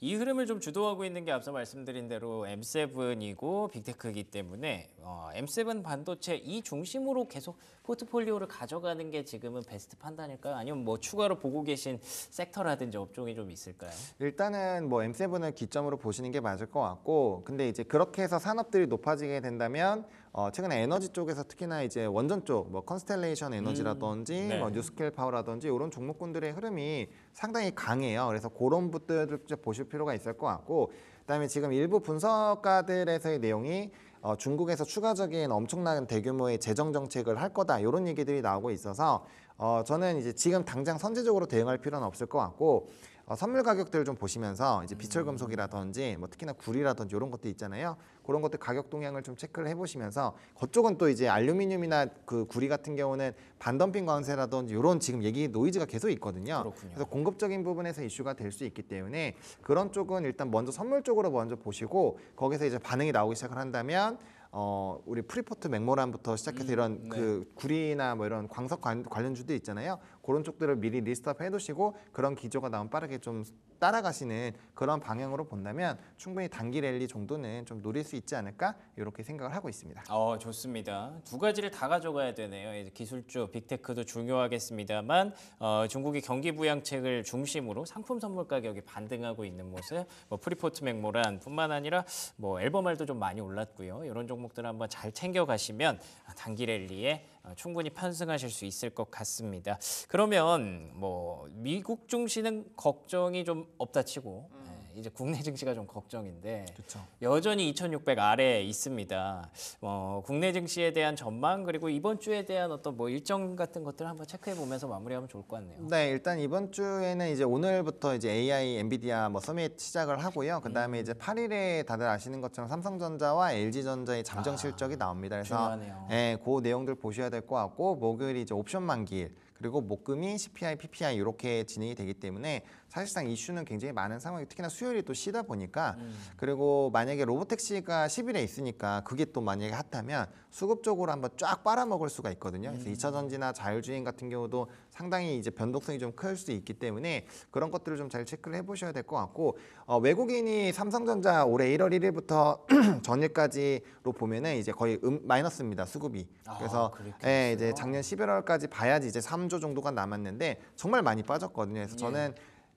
이 흐름을 좀 주도하고 있는 게 앞서 말씀드린 대로 M7이고 빅테크이기 때문에 어, M7 반도체 이 중심으로. 계속 포트폴리오를 가져가는 게 지금은 베스트 판단일까요? 아니면 뭐 추가로 보고 계신 섹터라든지 업종이 좀 있을까요? 일단은 뭐 M7을 기점으로 보시는 게 맞을 것 같고 근데 이제 그렇게 해서 산업들이 높아지게 된다면 어, 최근에 에너지 쪽에서 특히나 이제 원전 쪽, 뭐 컨스텔레이션 에너지라든지, 음, 네. 뭐 뉴스케일 파워라든지 이런 종목군들의 흐름이 상당히 강해요. 그래서 그런 부들을 보실 필요가 있을 것 같고, 그다음에 지금 일부 분석가들에서의 내용이 어, 중국에서 추가적인 엄청난 대규모의 재정 정책을 할 거다 이런 얘기들이 나오고 있어서 어, 저는 이제 지금 당장 선제적으로 대응할 필요는 없을 것 같고 어, 선물 가격들을 좀 보시면서 이제 비철금속이라든지 음. 뭐 특히나 구리라든지 이런 것들 있잖아요. 그런 것들 가격 동향을 좀 체크를 해보시면서 그쪽은 또 이제 알루미늄이나 그 구리 같은 경우는 반덤핑 관세라든지 이런 지금 얘기 노이즈가 계속 있거든요. 그렇군요. 그래서 공급적인 부분에서 이슈가 될 수 있기 때문에 그런 쪽은 일단 먼저 선물 쪽으로 먼저 보시고 거기서 이제 반응이 나오기 시작을 한다면 어, 우리 프리포트 맥모란부터 시작해서 음, 이런 그 네. 그 구리나 뭐 이런 광석 관, 관련주들 있잖아요. 그런 쪽들을 미리 리스트업 해두시고 그런 기조가 나오면 빠르게 좀 따라가시는 그런 방향으로 본다면 충분히 단기 랠리 정도는 좀 노릴 수 있지 않을까 이렇게 생각을 하고 있습니다. 어 좋습니다. 두 가지를 다 가져가야 되네요. 기술주, 빅테크도 중요하겠습니다만 어, 중국이 경기 부양책을 중심으로 상품 선물 가격이 반등하고 있는 모습, 뭐 프리포트 맥모란뿐만 아니라 뭐 앨범알도 좀 많이 올랐고요. 이런 종목들 한번 잘 챙겨가시면 단기 랠리에 아, 충분히 편승하실 수 있을 것 같습니다. 그러면 뭐 미국 증시는 걱정이 좀 없다치고 음. 이제 국내 증시가 좀 걱정인데 그쵸. 여전히 2,600 아래에 있습니다. 어, 국내 증시에 대한 전망 그리고 이번 주에 대한 어떤 뭐 일정 같은 것들 을 한번 체크해 보면서 마무리하면 좋을 것 같네요. 네, 일단 이번 주에는 이제 오늘부터 이제 AI, 엔비디아 뭐 서밋 시작을 하고요. 그 다음에 음. 이제 8일에 다들 아시는 것처럼 삼성전자와 LG전자의 잠정 아, 실적이 아, 나옵니다. 그래서 중요하네요. 예, 그 내용들 보셔야 될 것 같고 목요일이 이제 옵션 만기일. 그리고 목금이 CPI, PPI 이렇게 진행이 되기 때문에 사실상 이슈는 굉장히 많은 상황이 특히나 수요일이 또 쉬다 보니까 음. 그리고 만약에 로보택시가 10일에 있으니까 그게 또 만약에 핫하면 수급적으로 한번 쫙 빨아먹을 수가 있거든요. 그래서 2차 음. 전지나 자율주행 같은 경우도 상당히 이제 변동성이 좀 클수도 있기 때문에 그런 것들을 좀 잘 체크를 해보셔야 될 것 같고 어, 외국인이 삼성전자 올해 1월 1일부터 전일까지로 보면은 이제 거의 음, 마이너스입니다 수급이 아, 그래서 예, 이제 작년 11월까지 봐야지 이제 3조 정도가 남았는데 정말 많이 빠졌거든요 그래서 예. 저는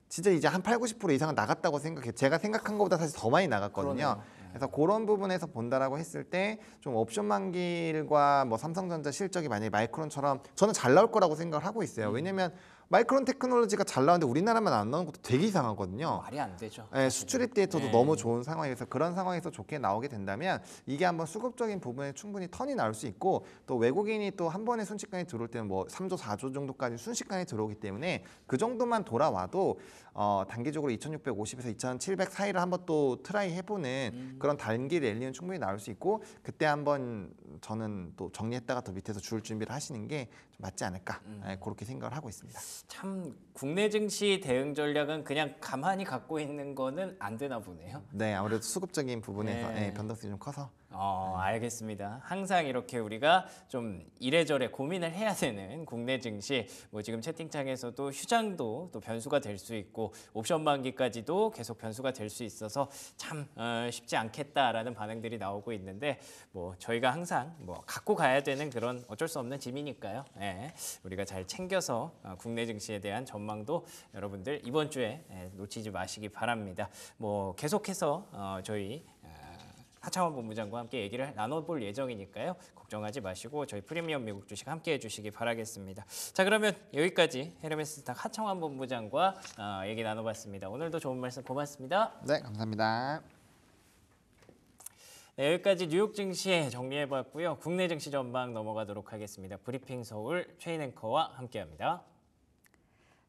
진짜 이제 한 8, 90% 이상은 나갔다고 생각해 제가 생각한 것보다 사실 더 많이 나갔거든요. 그러네요. 그래서 그런 부분에서 본다라고 했을 때 좀 옵션 만기일과 뭐 삼성전자 실적이 만약에 마이크론처럼 저는 잘 나올 거라고 생각을 하고 있어요. 음. 왜냐면 마이크론 테크놀로지가 잘 나오는데 우리나라만 안 나오는 것도 되게 이상하거든요. 말이 안 되죠. 네, 수출입 데이터도 네. 너무 좋은 상황에서 그런 상황에서 좋게 나오게 된다면 이게 한번 수급적인 부분에 충분히 턴이 나올 수 있고 또 외국인이 또 한 번에 순식간에 들어올 때는 뭐 3조, 4조 정도까지 순식간에 들어오기 때문에 그 정도만 돌아와도 어, 단기적으로 2650에서 2700 사이를 한번 또 트라이 해보는 음. 그런 단기 랠리는 충분히 나올 수 있고 그때 한번 저는 또 정리했다가 더 밑에서 줄 준비를 하시는 게 맞지 않을까 음. 네, 그렇게 생각을 하고 있습니다. 참 국내 증시 대응 전략은 그냥 가만히 갖고 있는 거는 안 되나 보네요. 네 아무래도 수급적인 부분에서 네. 네, 변동성이 좀 커서 어, 알겠습니다. 항상 이렇게 우리가 좀 이래저래 고민을 해야 되는 국내 증시, 뭐 지금 채팅창에서도 휴장도 또 변수가 될 수 있고 옵션 만기까지도 계속 변수가 될 수 있어서 참 어, 쉽지 않겠다라는 반응들이 나오고 있는데 뭐 저희가 항상 뭐 갖고 가야 되는 그런 어쩔 수 없는 짐이니까요. 예, 우리가 잘 챙겨서 어, 국내 증시에 대한 전망도 여러분들 이번 주에 예, 놓치지 마시기 바랍니다. 뭐 계속해서 어, 저희 하창원 본부장과 함께 얘기를 나눠볼 예정이니까요. 걱정하지 마시고 저희 프리미엄 미국 주식 함께해 주시기 바라겠습니다. 자 그러면 여기까지 헤르메스 탁 하창원 본부장과 어, 얘기 나눠봤습니다. 오늘도 좋은 말씀 고맙습니다. 네 감사합니다. 네, 여기까지 뉴욕 증시 정리해봤고요. 국내 증시 전망 넘어가도록 하겠습니다. 브리핑 서울 최인 앵커와 함께합니다.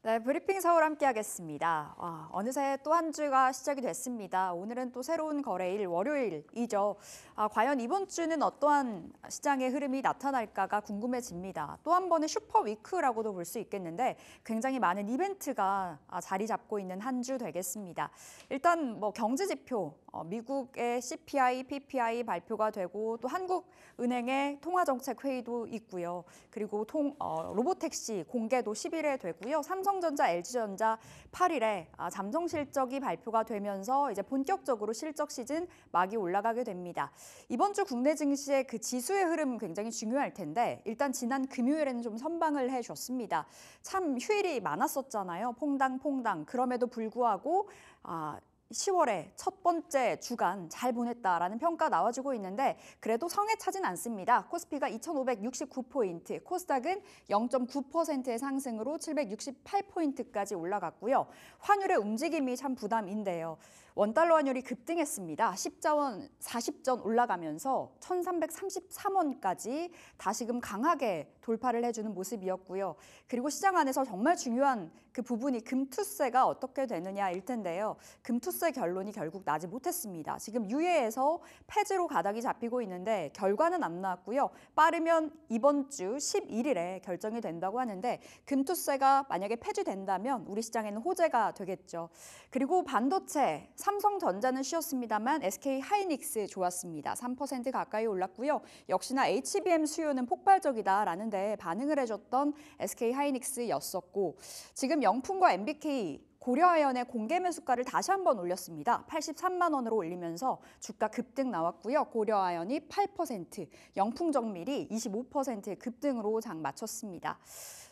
네, 브리핑 서울 함께하겠습니다. 아, 어느새 또 한 주가 시작이 됐습니다. 오늘은 또 새로운 거래일 월요일이죠. 아, 과연 이번 주는 어떠한 시장의 흐름이 나타날까가 궁금해집니다. 또 한 번의 슈퍼 위크라고도 볼 수 있겠는데 굉장히 많은 이벤트가 아, 자리 잡고 있는 한 주 되겠습니다. 일단 뭐 경제 지표 어, 미국의 CPI, PPI 발표가 되고 또 한국은행의 통화정책회의도 있고요. 그리고 통, 어, 로보택시 공개도 10일에 되고요. 삼성전자, LG전자 8일에 아, 잠정 실적이 발표가 되면서 이제 본격적으로 실적 시즌 막이 올라가게 됩니다. 이번 주 국내 증시의 그 지수의 흐름 굉장히 중요할 텐데 일단 지난 금요일에는 좀 선방을 해줬습니다. 참 휴일이 많았었잖아요. 퐁당퐁당. 그럼에도 불구하고 아, 10월에 첫 번째 주간 잘 보냈다라는 평가 나와주고 있는데 그래도 성에 차진 않습니다. 코스피가 2,569포인트, 코스닥은 0.9%의 상승으로 768포인트까지 올라갔고요. 환율의 움직임이 참 부담인데요. 원달러 환율이 급등했습니다. 10자원 40전 올라가면서 1,333원까지 다시금 강하게 돌파를 해주는 모습이었고요. 그리고 시장 안에서 정말 중요한 그 부분이 금투세가 어떻게 되느냐일 텐데요. 금투세 결론이 결국 나지 못했습니다. 지금 유예에서 폐지로 가닥이 잡히고 있는데 결과는 안 나왔고요. 빠르면 이번 주 11일에 결정이 된다고 하는데 금투세가 만약에 폐지된다면 우리 시장에는 호재가 되겠죠. 그리고 반도체, 삼성전자는 쉬었습니다만 SK 하이닉스 좋았습니다. 3% 가까이 올랐고요. 역시나 HBM 수요는 폭발적이다라는데 반응을 해줬던 SK 하이닉스였었고 지금 오늘은 명품과 MBK, 고려아연의 공개 매수가를 다시 한번 올렸습니다. 83만 원으로 올리면서 주가 급등 나왔고요. 고려아연이 8%, 영풍정밀이 25%의 급등으로 장 마쳤습니다.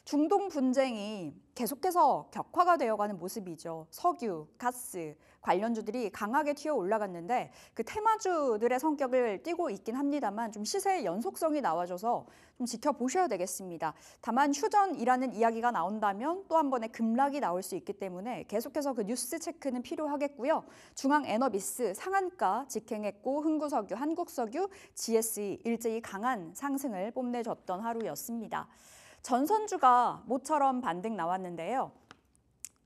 중동 분쟁이 계속해서 격화가 되어가는 모습이죠. 석유, 가스 관련주들이 강하게 튀어 올라갔는데 그 테마주들의 성격을 띠고 있긴 합니다만 좀 시세의 연속성이 나와줘서 좀 지켜보셔야 되겠습니다. 다만 휴전이라는 이야기가 나온다면 또 한 번의 급락이 나올 수 있기 때문에 계속해서 그 뉴스 체크는 필요하겠고요. 중앙에너비스 상한가 직행했고 흥구석유, 한국석유, GSE 일제히 강한 상승을 뽐내줬던 하루였습니다. 전선주가 모처럼 반등 나왔는데요.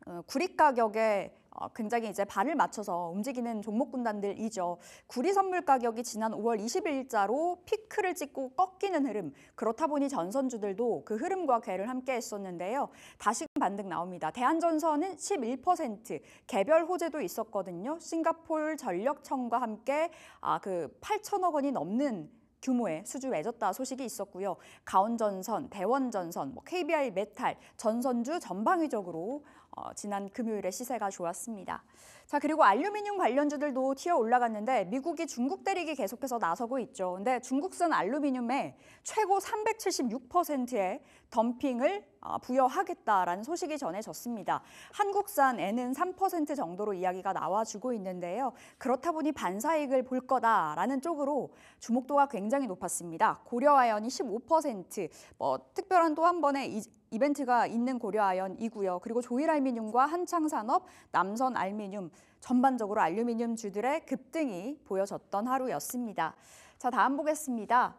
어, 구리 가격에 어, 굉장히 이제 발을 맞춰서 움직이는 종목 군단들이죠. 구리 선물 가격이 지난 5월 20일자로 피크를 찍고 꺾이는 흐름. 그렇다 보니 전선주들도 그 흐름과 괴를 함께 했었는데요. 다시 반등 나옵니다. 대한전선은 11%, 개별 호재도 있었거든요. 싱가폴 전력청과 함께 아, 그 8천억 원이 넘는 규모의 수주해졌다 소식이 있었고요. 가온전선, 대원전선, 뭐 KBI 메탈, 전선주 전방위적으로 어, 지난 금요일에 시세가 좋았습니다. 자 그리고 알루미늄 관련주들도 튀어 올라갔는데 미국이 중국 때리기 계속해서 나서고 있죠. 근데 중국산 알루미늄에 최고 376%의 덤핑을 어, 부여하겠다라는 소식이 전해졌습니다. 한국산 에는3% 정도로 이야기가 나와주고 있는데요. 그렇다 보니 반사익을 볼 거다라는 쪽으로 주목도가 굉장히 높았습니다. 고려아연이 15%, 뭐 특별한 또 한 번의 이벤트가 있는 고려아연이고요. 그리고 조일알미늄과 한창산업, 남선알미늄 전반적으로 알루미늄주들의 급등이 보여졌던 하루였습니다. 자, 다음 보겠습니다.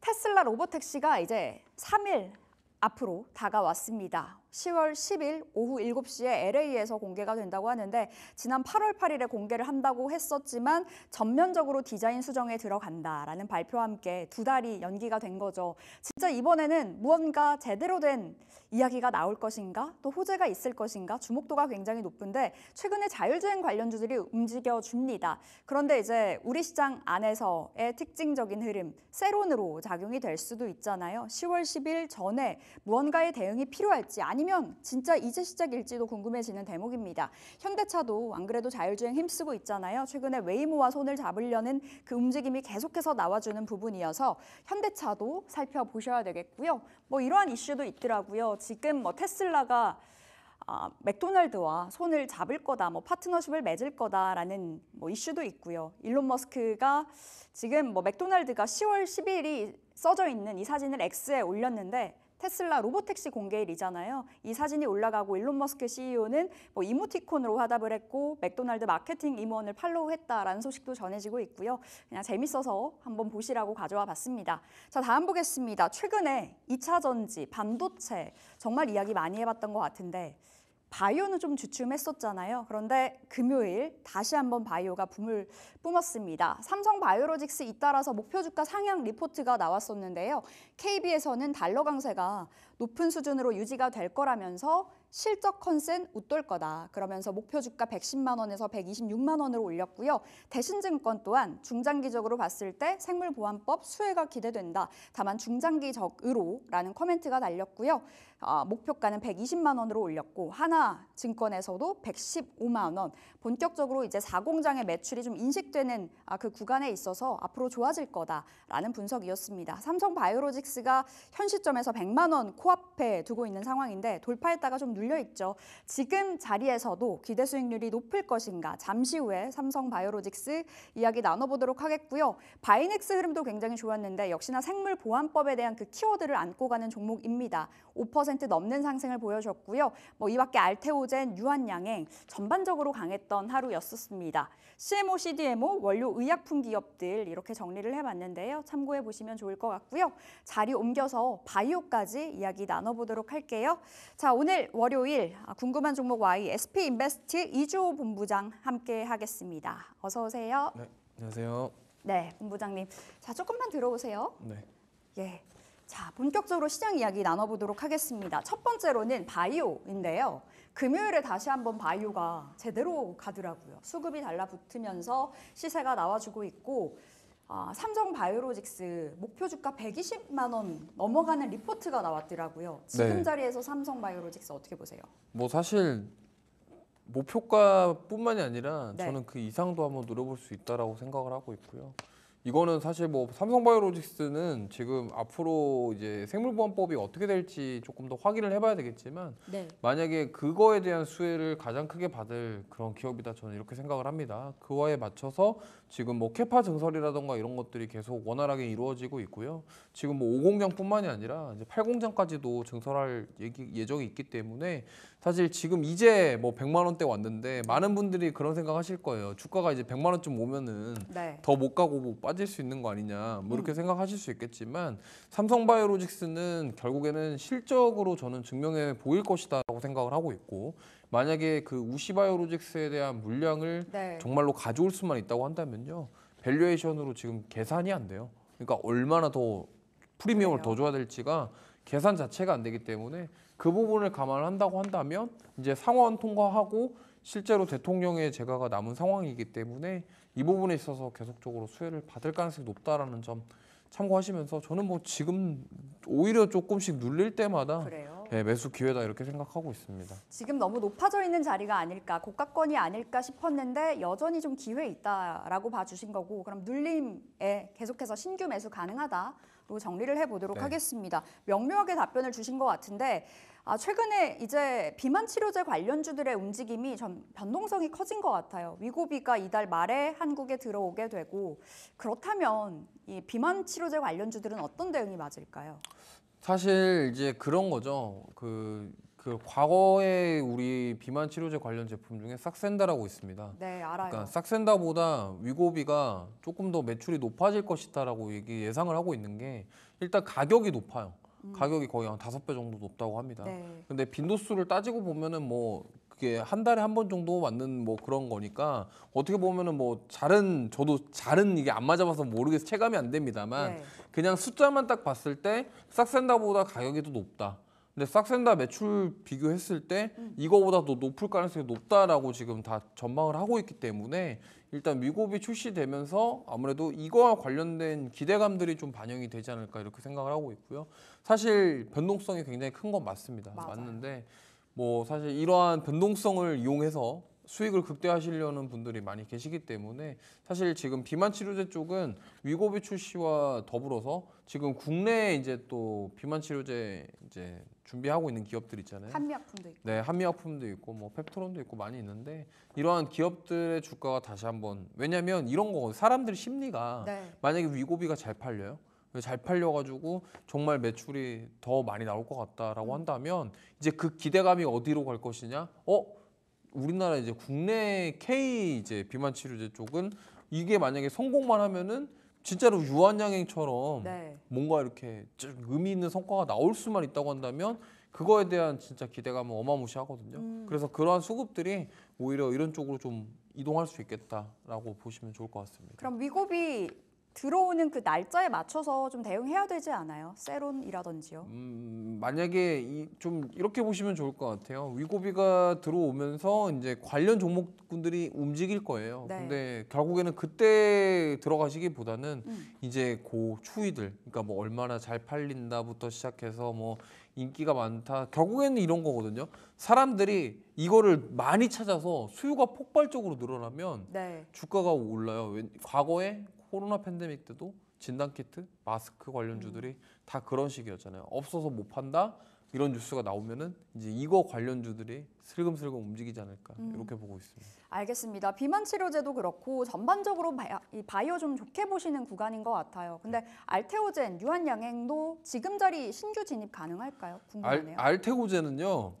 테슬라 로보택시가 이제 3일 앞으로 다가왔습니다. 10월 10일 오후 7시에 LA에서 공개가 된다고 하는데 지난 8월 8일에 공개를 한다고 했었지만 전면적으로 디자인 수정에 들어간다라는 발표와 함께 두 달이 연기가 된 거죠. 진짜 이번에는 무언가 제대로 된 이야기가 나올 것인가 또 호재가 있을 것인가 주목도가 굉장히 높은데 최근에 자율주행 관련주들이 움직여줍니다. 그런데 이제 우리 시장 안에서의 특징적인 흐름 세론으로 작용이 될 수도 있잖아요. 10월 10일 전에 무언가의 대응이 필요할지 아니 아니면 진짜 이제 시작일지도 궁금해지는 대목입니다. 현대차도 안 그래도 자율주행 힘쓰고 있잖아요. 최근에 웨이모와 손을 잡으려는 그 움직임이 계속해서 나와주는 부분이어서 현대차도 살펴보셔야 되겠고요. 뭐 이러한 이슈도 있더라고요. 지금 뭐 테슬라가 아, 맥도날드와 손을 잡을 거다, 뭐 파트너십을 맺을 거다라는 뭐 이슈도 있고요. 일론 머스크가 지금 뭐 맥도날드가 10월 10일이 써져 있는 이 사진을 X에 올렸는데 테슬라 로보택시 공개일이잖아요. 이 사진이 올라가고 일론 머스크 CEO는 뭐 이모티콘으로 화답을 했고 맥도날드 마케팅 임원을 팔로우했다라는 소식도 전해지고 있고요. 그냥 재밌어서 한번 보시라고 가져와 봤습니다. 자 다음 보겠습니다. 최근에 2차 전지, 반도체 정말 이야기 많이 해봤던 것 같은데 바이오는 좀 주춤했었잖아요. 그런데 금요일 다시 한번 바이오가 붐을 뿜었습니다. 삼성 바이오로직스 잇따라서 목표 주가 상향 리포트가 나왔었는데요. KB에서는 달러 강세가 높은 수준으로 유지가 될 거라면서 실적 컨센 웃돌 거다. 그러면서 목표 주가 110만 원에서 126만 원으로 올렸고요. 대신증권 또한 중장기적으로 봤을 때 생물보안법 수혜가 기대된다. 다만 중장기적으로라는 코멘트가 달렸고요. 어, 목표가는 120만 원으로 올렸고 하나증권에서도 115만 원 본격적으로 이제 4공장의 매출이 좀 인식되는 아, 그 구간에 있어서 앞으로 좋아질 거다라는 분석이었습니다. 삼성바이오로직스가 현 시점에서 100만 원 코앞에 두고 있는 상황인데 돌파했다가 좀 눌려 있죠. 지금 자리에서도 기대 수익률이 높을 것인가 잠시 후에 삼성바이오로직스 이야기 나눠보도록 하겠고요. 바이넥스 흐름도 굉장히 좋았는데 역시나 생물보안법에 대한 그 키워드를 안고 가는 종목입니다. 5% 3% 넘는 상승을 보여줬고요. 뭐 이밖에 알테오젠, 유한양행 전반적으로 강했던 하루였었습니다. CMO, CDMO, 원료 의약품 기업들 이렇게 정리를 해봤는데요. 참고해 보시면 좋을 것 같고요. 자리 옮겨서 바이오까지 이야기 나눠보도록 할게요. 자 오늘 월요일 아, 궁금한 종목 Y SP 인베스트 이주호 본부장 함께 하겠습니다. 어서 오세요. 네, 안녕하세요. 네, 본부장님. 자 조금만 들어오세요. 네. 예. 자, 본격적으로 시장 이야기 나눠보도록 하겠습니다. 첫 번째로는 바이오인데요. 금요일에 다시 한번 바이오가 제대로 가더라고요. 수급이 달라붙으면서 시세가 나와주고 있고 아, 삼성 바이오로직스 목표 주가 120만 원 넘어가는 리포트가 나왔더라고요. 지금 네. 자리에서 삼성 바이오로직스 어떻게 보세요? 뭐 사실 목표가뿐만이 아니라 네. 저는 그 이상도 한번 노려볼 수 있다라고 생각을 하고 있고요. 이거는 사실 뭐 삼성바이오로직스는 지금 앞으로 이제 생물보안법이 어떻게 될지 조금 더 확인을 해봐야 되겠지만 네. 만약에 그거에 대한 수혜를 가장 크게 받을 그런 기업이다 저는 이렇게 생각을 합니다. 그와에 맞춰서 지금 뭐 캐파 증설이라던가 이런 것들이 계속 원활하게 이루어지고 있고요. 지금 뭐 5공장뿐만이 아니라 이제 8공장까지도 증설할 예정이 있기 때문에 사실 지금 이제 뭐 100만 원대 왔는데 많은 분들이 그런 생각하실 거예요. 주가가 이제 100만 원쯤 오면은 네. 더못 가고 뭐 빠질 수 있는 거 아니냐 뭐 이렇게 음. 생각하실 수 있겠지만 삼성바이오로직스는 결국에는 실적으로 저는 증명해 보일 것이다라고 생각을 하고 있고 만약에 그 우시바이오로직스에 대한 물량을 네. 정말로 가져올 수만 있다고 한다면요 밸류에이션으로 지금 계산이 안 돼요. 그러니까 얼마나 더 프리미엄을 더 줘야 될지가 계산 자체가 안 되기 때문에 그 부분을 감안한다고 한다면 이제 상원 통과하고 실제로 대통령의 재가가 남은 상황이기 때문에 이 부분에 있어서 계속적으로 수혜를 받을 가능성이 높다라는 점 참고하시면서 저는 뭐 지금 오히려 조금씩 눌릴 때마다 그래요? 예, 매수 기회다 이렇게 생각하고 있습니다. 지금 너무 높아져 있는 자리가 아닐까 고가권이 아닐까 싶었는데 여전히 좀 기회 있다라고 봐주신 거고 그럼 눌림에 계속해서 신규 매수 가능하다. 정리를 해보도록 네. 하겠습니다. 명료하게 답변을 주신 것 같은데 아, 최근에 이제 비만 치료제 관련주들의 움직임이 좀 변동성이 커진 것 같아요. 위고비가 이달 말에 한국에 들어오게 되고 그렇다면 이 비만 치료제 관련주들은 어떤 대응이 맞을까요? 사실 이제 그런 거죠. 그그 과거에 우리 비만 치료제 관련 제품 중에 싹센다라고 있습니다. 네, 알아요. 그러니까 싹센다보다 위고비가 조금 더 매출이 높아질 것이다라고 얘기 예상을 하고 있는 게 일단 가격이 높아요. 음. 가격이 거의 한 다섯 배 정도 높다고 합니다. 네. 근데 빈도수를 따지고 보면은 뭐 그게 한 달에 한 번 정도 맞는 뭐 그런 거니까 어떻게 보면은 뭐 잘은 저도 잘은 이게 안 맞아봐서 모르겠어 체감이 안 됩니다만 네. 그냥 숫자만 딱 봤을 때 싹센다보다 가격이 더 높다. 근데 싹센다 매출 비교했을 때 음. 이거보다도 높을 가능성이 높다라고 지금 다 전망을 하고 있기 때문에 일단 위고비 출시되면서 아무래도 이거와 관련된 기대감들이 좀 반영이 되지 않을까 이렇게 생각을 하고 있고요. 사실 변동성이 굉장히 큰 건 맞습니다. 맞아요. 맞는데 뭐 사실 이러한 변동성을 이용해서 수익을 극대화하시려는 분들이 많이 계시기 때문에 사실 지금 비만 치료제 쪽은 위고비 출시와 더불어서 지금 국내에 이제 또 비만 치료제 이제 준비하고 있는 기업들 있잖아요. 한미약품도 있고. 네, 한미약품도 있고 뭐 펩토론도 있고 많이 있는데 이러한 기업들의 주가가 다시 한번 왜냐면 이런 거 사람들 심리가 네. 만약에 위고비가 잘 팔려요. 잘 팔려가지고 정말 매출이 더 많이 나올 것 같다라고 음. 한다면 이제 그 기대감이 어디로 갈 것이냐? 어? 우리나라 이제 국내 K 이제 비만 치료제 쪽은 이게 만약에 성공만 하면은 진짜로 유한양행처럼 네. 뭔가 이렇게 의미 있는 성과가 나올 수만 있다고 한다면 그거에 대한 진짜 기대감은 어마무시하거든요. 음. 그래서 그러한 수급들이 오히려 이런 쪽으로 좀 이동할 수 있겠다라고 보시면 좋을 것 같습니다. 그럼 위고비 들어오는 그 날짜에 맞춰서 좀 대응해야 되지 않아요? 세론이라든지요. 음, 만약에 이, 좀 이렇게 보시면 좋을 것 같아요. 위고비가 들어오면서 이제 관련 종목군들이 움직일 거예요. 네. 근데 결국에는 그때 들어가시기보다는 음. 이제 고추위들 그러니까 뭐 얼마나 잘 팔린다부터 시작해서 뭐 인기가 많다. 결국에는 이런 거거든요. 사람들이 이거를 많이 찾아서 수요가 폭발적으로 늘어나면 네. 주가가 올라요. 과거에 코로나 팬데믹 때도 진단키트, 마스크 관련주들이 음. 다 그런 식이었잖아요. 없어서 못 판다 이런 뉴스가 나오면은 이제 이거 관련주들이 슬금슬금 움직이지 않을까 음. 이렇게 보고 있습니다. 알겠습니다. 비만 치료제도 그렇고 전반적으로 바이오, 바이오 좀 좋게 보시는 구간인 것 같아요. 근데 네. 알테오젠, 유한양행도 지금 자리 신규 진입 가능할까요? 궁금하네요. 알, 알테오젠은요.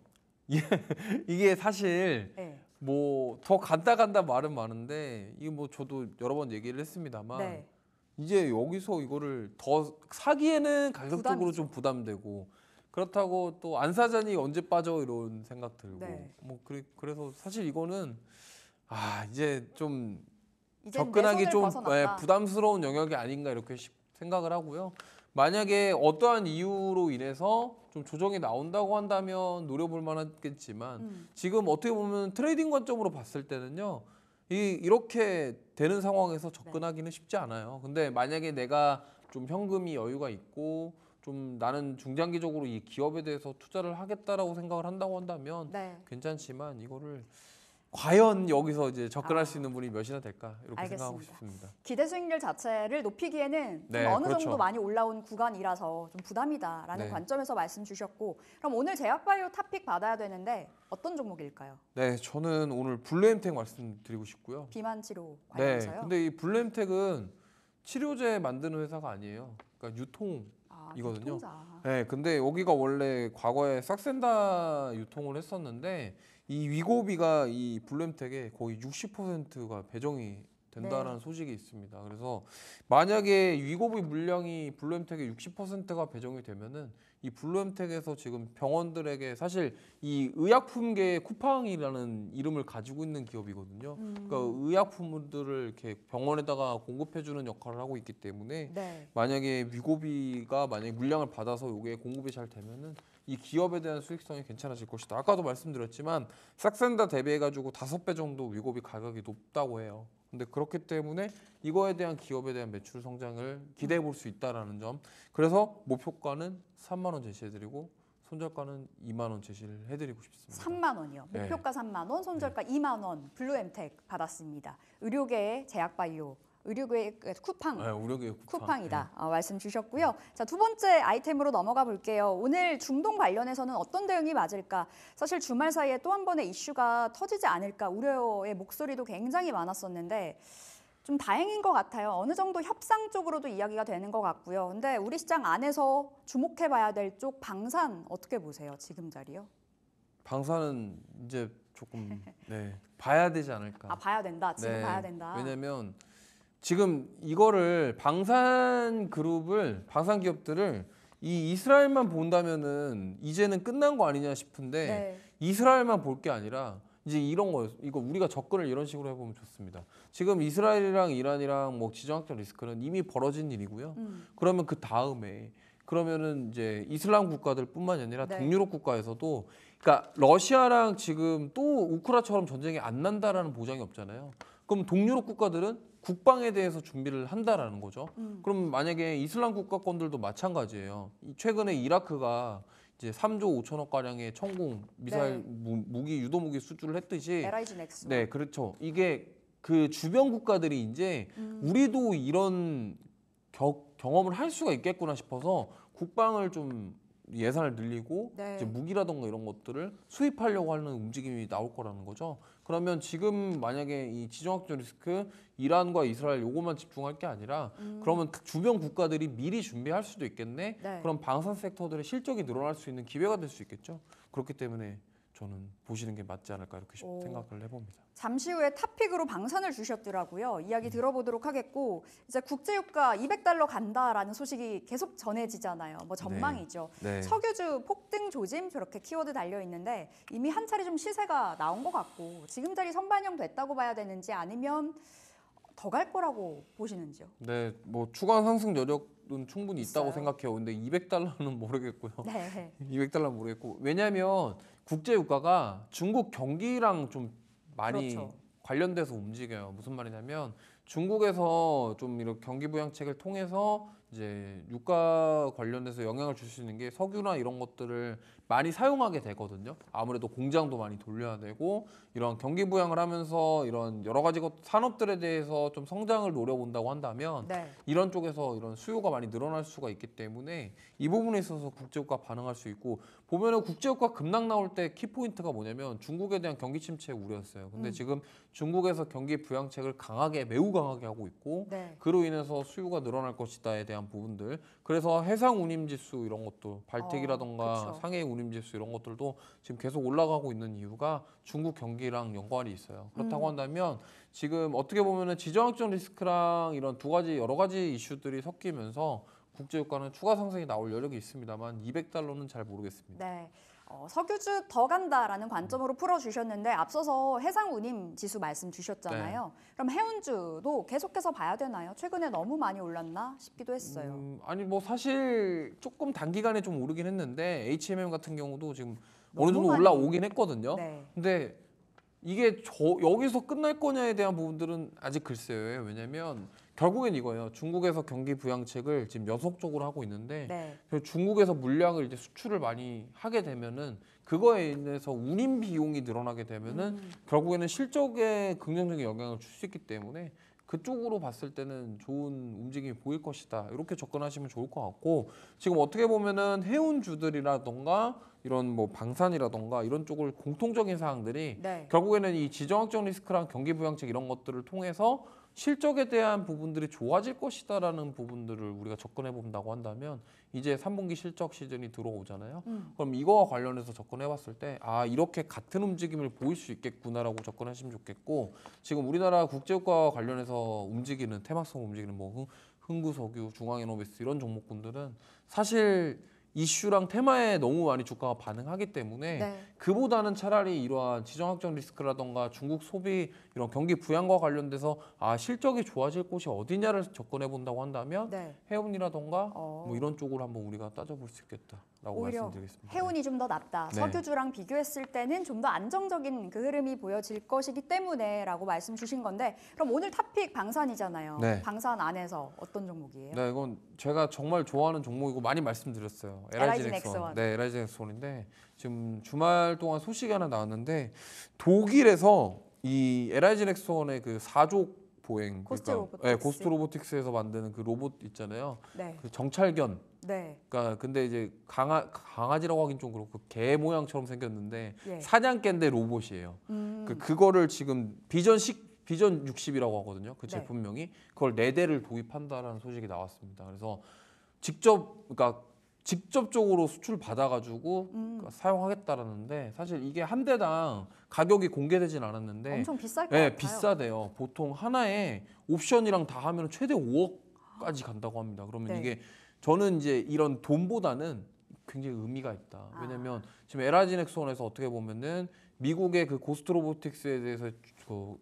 이게 사실 네. 뭐더 간다 간다 말은 많은데 이게 뭐 저도 여러 번 얘기를 했습니다만 네. 이제 여기서 이거를 더 사기에는 가격적으로 부담이죠. 좀 부담되고 그렇다고 또 안 사자니 언제 빠져 이런 생각 들고 네. 뭐 그래, 그래서 사실 이거는 아 이제 좀 접근하기 좀 예, 부담스러운 영역이 아닌가 이렇게 생각을 하고요. 만약에 어떠한 이유로 인해서 좀 조정이 나온다고 한다면 노려볼 만하겠지만 음. 지금 어떻게 보면 트레이딩 관점으로 봤을 때는요. 이 이렇게 되는 상황에서 네. 접근하기는 쉽지 않아요. 근데 만약에 내가 좀 현금이 여유가 있고 좀 나는 중장기적으로 이 기업에 대해서 투자를 하겠다라고 생각을 한다고 한다면 네. 괜찮지만 이거를 과연 여기서 이제 접근할 아. 수 있는 분이 몇이나 될까 이렇게 알겠습니다. 생각하고 싶습니다. 기대 수익률 자체를 높이기에는 네, 어느 그렇죠. 정도 많이 올라온 구간이라서 좀 부담이다라는 네. 관점에서 말씀 주셨고 그럼 오늘 제약바이오 탑픽 받아야 되는데 어떤 종목일까요? 네, 저는 오늘 블루엠텍 말씀드리고 싶고요. 비만 치료 네, 관련해서요. 네, 근데 이 블루엠텍은 치료제 만드는 회사가 아니에요. 그러니까 유통 아, 이거든요. 아, 네, 근데 여기가 원래 과거에 싹센다 유통을 했었는데 이 위고비가 이블루텍의 거의 60%가 배정이 된다라는 네. 소식이 있습니다. 그래서 만약에 위고비 물량이 블루엠텍의 60%가 배정이 되면은 이 블루엠텍에서 지금 병원들에게 사실 이의약품계 쿠팡이라는 이름을 가지고 있는 기업이거든요. 그러니까 음. 그러니까 의약품들을 이렇게 병원에다가 공급해주는 역할을 하고 있기 때문에 네. 만약에 위고비가 만약에 물량을 받아서 이게 공급이 잘 되면은 이 기업에 대한 수익성이 괜찮아질 것이다. 아까도 말씀드렸지만 싹센다 대비해 가지고 다섯 배 정도 위고비 가격이 높다고 해요. 근데 그렇기 때문에 이거에 대한 기업에 대한 매출 성장을 기대해 볼 수 있다라는 점. 그래서 목표가는 3만 원 제시해 드리고 손절가는 2만 원 제시를 해드리고 싶습니다. 3만 원이요. 네. 목표가 네. 3만 원, 손절가 네. 2만 원. 블루엠텍 받았습니다. 의료계 의 제약바이오 의료계획 그, 쿠팡. 네, 의료계획 쿠팡. 쿠팡이다. 네. 어, 말씀 주셨고요. 자, 두 번째 아이템으로 넘어가 볼게요. 오늘 중동 관련해서는 어떤 대응이 맞을까? 사실 주말 사이에 또 한 번의 이슈가 터지지 않을까 우려의 목소리도 굉장히 많았었는데 좀 다행인 것 같아요. 어느 정도 협상 쪽으로도 이야기가 되는 것 같고요. 근데 우리 시장 안에서 주목해 봐야 될 쪽 방산 어떻게 보세요? 지금 자리요? 방산은 이제 조금 네, 봐야 되지 않을까. 아, 봐야 된다. 지금 네, 봐야 된다. 왜냐면 지금 이거를 방산 그룹을 방산 기업들을 이 이스라엘만 본다면은 이제는 끝난 거 아니냐 싶은데 네. 이스라엘만 볼 게 아니라 이제 이런 거 이거 우리가 접근을 이런 식으로 해보면 좋습니다. 지금 이스라엘이랑 이란이랑 뭐 지정학적 리스크는 이미 벌어진 일이고요. 음. 그러면 그 다음에 그러면은 이제 이슬람 국가들뿐만이 아니라 네. 동유럽 국가에서도 그러니까 러시아랑 지금 또 우크라처럼 전쟁이 안 난다라는 보장이 없잖아요. 그럼 동유럽 국가들은 국방에 대해서 준비를 한다라는 거죠. 음. 그럼 만약에 이슬람 국가권들도 마찬가지예요. 최근에 이라크가 이제 3조 5천억 가량의 천공 미사일 네. 무, 기 유도 무기 수출을 했듯이 네, 그렇죠. 이게 그 주변 국가들이 이제 음. 우리도 이런 겨, 경험을 할 수가 있겠구나 싶어서 국방을 좀 예산을 늘리고 네. 이제 무기라던가 이런 것들을 수입하려고 하는 움직임이 나올 거라는 거죠. 그러면 지금 만약에 이 지정학적 리스크 이란과 이스라엘 요것만 집중할 게 아니라 음. 그러면 그 주변 국가들이 미리 준비할 수도 있겠네. 네. 그럼 방산 섹터들의 실적이 늘어날 수 있는 기회가 될 수 있겠죠. 그렇기 때문에 저는 보시는 게 맞지 않을까 이렇게 오. 생각을 해봅니다. 잠시 후에 탑픽으로 방산을 주셨더라고요. 이야기 음. 들어보도록 하겠고 이제 국제유가 200달러 간다라는 소식이 계속 전해지잖아요. 뭐 네. 전망이죠. 네. 네. 석유주 폭등 조짐 저렇게 키워드 달려 있는데 이미 한 차례 좀 시세가 나온 것 같고 지금 자리 선반영 됐다고 봐야 되는지 아니면 더 갈 거라고 보시는지요? 네, 뭐 추가 상승 여력은 충분히 있다고 있어요? 생각해요. 근데 200달러는 모르겠고요. 네. 200달러 는 모르겠고 왜냐하면 국제유가가 중국 경기랑 좀 많이 그렇죠. 관련돼서 움직여요. 무슨 말이냐면 중국에서 좀 이런 경기 부양책을 통해서 이제 유가 관련돼서 영향을 줄 수 있는 게 석유나 이런 것들을 많이 사용하게 되거든요. 아무래도 공장도 많이 돌려야 되고 이런 경기 부양을 하면서 이런 여러 가지 산업들에 대해서 좀 성장을 노려본다고 한다면 네. 이런 쪽에서 이런 수요가 많이 늘어날 수가 있기 때문에 이 부분에 있어서 국제유가 반응할 수 있고 보면은 국제유가 급락 나올 때 키포인트가 뭐냐면 중국에 대한 경기 침체 우려였어요. 근데 음. 지금 중국에서 경기 부양책을 강하게 매우 강하게 하고 있고 네. 그로 인해서 수요가 늘어날 것이다에 대한 부분들 그래서 해상 운임 지수 이런 것도 발틱이라던가 어, 상해 운 농림지수 이런 것들도 지금 계속 올라가고 있는 이유가 중국 경기랑 연관이 있어요. 그렇다고 음. 한다면 지금 어떻게 보면 지정학적 리스크랑 이런 두 가지 여러 가지 이슈들이 섞이면서 국제유가는 추가 상승이 나올 여력이 있습니다만 200달러는 잘 모르겠습니다. 네. 어, 석유주 더 간다라는 관점으로 풀어주셨는데 앞서서 해상 운임 지수 말씀 주셨잖아요. 네. 그럼 해운주도 계속해서 봐야 되나요? 최근에 너무 많이 올랐나 싶기도 했어요. 음, 아니 뭐 사실 조금 단기간에 좀 오르긴 했는데 HMM 같은 경우도 지금 어느 정도 올라오긴 했거든요. 네. 근데 이게 저 여기서 끝날 거냐에 대한 부분들은 아직 글쎄요. 왜냐면 결국엔 이거예요. 중국에서 경기 부양책을 지금 연속적으로 하고 있는데 네. 중국에서 물량을 이제 수출을 많이 하게 되면은 그거에 인해서 운임 비용이 늘어나게 되면은 음. 결국에는 실적에 긍정적인 영향을 줄 수 있기 때문에 그쪽으로 봤을 때는 좋은 움직임이 보일 것이다. 이렇게 접근하시면 좋을 것 같고 지금 어떻게 보면은 해운주들이라던가 이런 뭐 방산이라던가 이런 쪽을 공통적인 사항들이 네. 결국에는 이 지정학적 리스크랑 경기 부양책 이런 것들을 통해서 실적에 대한 부분들이 좋아질 것이다라는 부분들을 우리가 접근해 본다고 한다면 이제 3분기 실적 시즌이 들어오잖아요. 음. 그럼 이거와 관련해서 접근해 봤을 때 아 이렇게 같은 움직임을 보일 수 있겠구나라고 접근하시면 좋겠고 지금 우리나라 국제유가와 관련해서 움직이는 테마성 움직이는 뭐 흥, 흥구석유, 중앙에노비스 이런 종목군들은 사실 이슈랑 테마에 너무 많이 주가가 반응하기 때문에 네. 그보다는 차라리 이러한 지정학적 리스크라던가 중국 소비 이런 경기 부양과 관련돼서 아 실적이 좋아질 곳이 어디냐를 접근해 본다고 한다면 네. 해운이라던가 어. 뭐 이런 쪽으로 한번 우리가 따져볼 수 있겠다. 오히려 해운이 좀 더 낫다. 네. 석유주랑 비교했을 때는 좀 더 안정적인 그 흐름이 보여질 것이기 때문에라고 말씀 주신 건데 그럼 오늘 탑픽 방산이잖아요. 네. 방산 안에서 어떤 종목이에요? 네, 이건 제가 정말 좋아하는 종목이고 많이 말씀드렸어요. LIG 넥스원. 네, LIG 넥스원인데 지금 주말 동안 소식이 하나 나왔는데 독일에서 이 LIG 넥스원의 그 4조 보행 그러니까 고스트 그러니까, 로보틱스. 네, 고스트 로보틱스에서 만드는 그 로봇 있잖아요. 네. 그 정찰견. 네. 그러니까 근데 이제 강아 강아지라고 하긴 좀 그렇고 개 모양처럼 생겼는데 예. 사냥개인데 로봇이에요. 음. 그 그거를 지금 비전식 비전 60이라고 하거든요. 그 네. 제품명이 그걸 4 대를 도입한다라는 소식이 나왔습니다. 그래서 직접 그러니까 직접적으로 수출 받아가지고 음. 그러니까 사용하겠다라는데 사실 이게 한 대당 가격이 공개되진 않았는데 엄청 비쌀 것 네, 같아요. 비싸대요. 보통 하나에 옵션이랑 다 하면 최대 5억까지 간다고 합니다. 그러면 네. 이게 저는 이제 이런 돈보다는 굉장히 의미가 있다. 아. 왜냐면 아. 지금 에라지넥스원에서 어떻게 보면은 미국의 그 고스트로보틱스에 대해서 그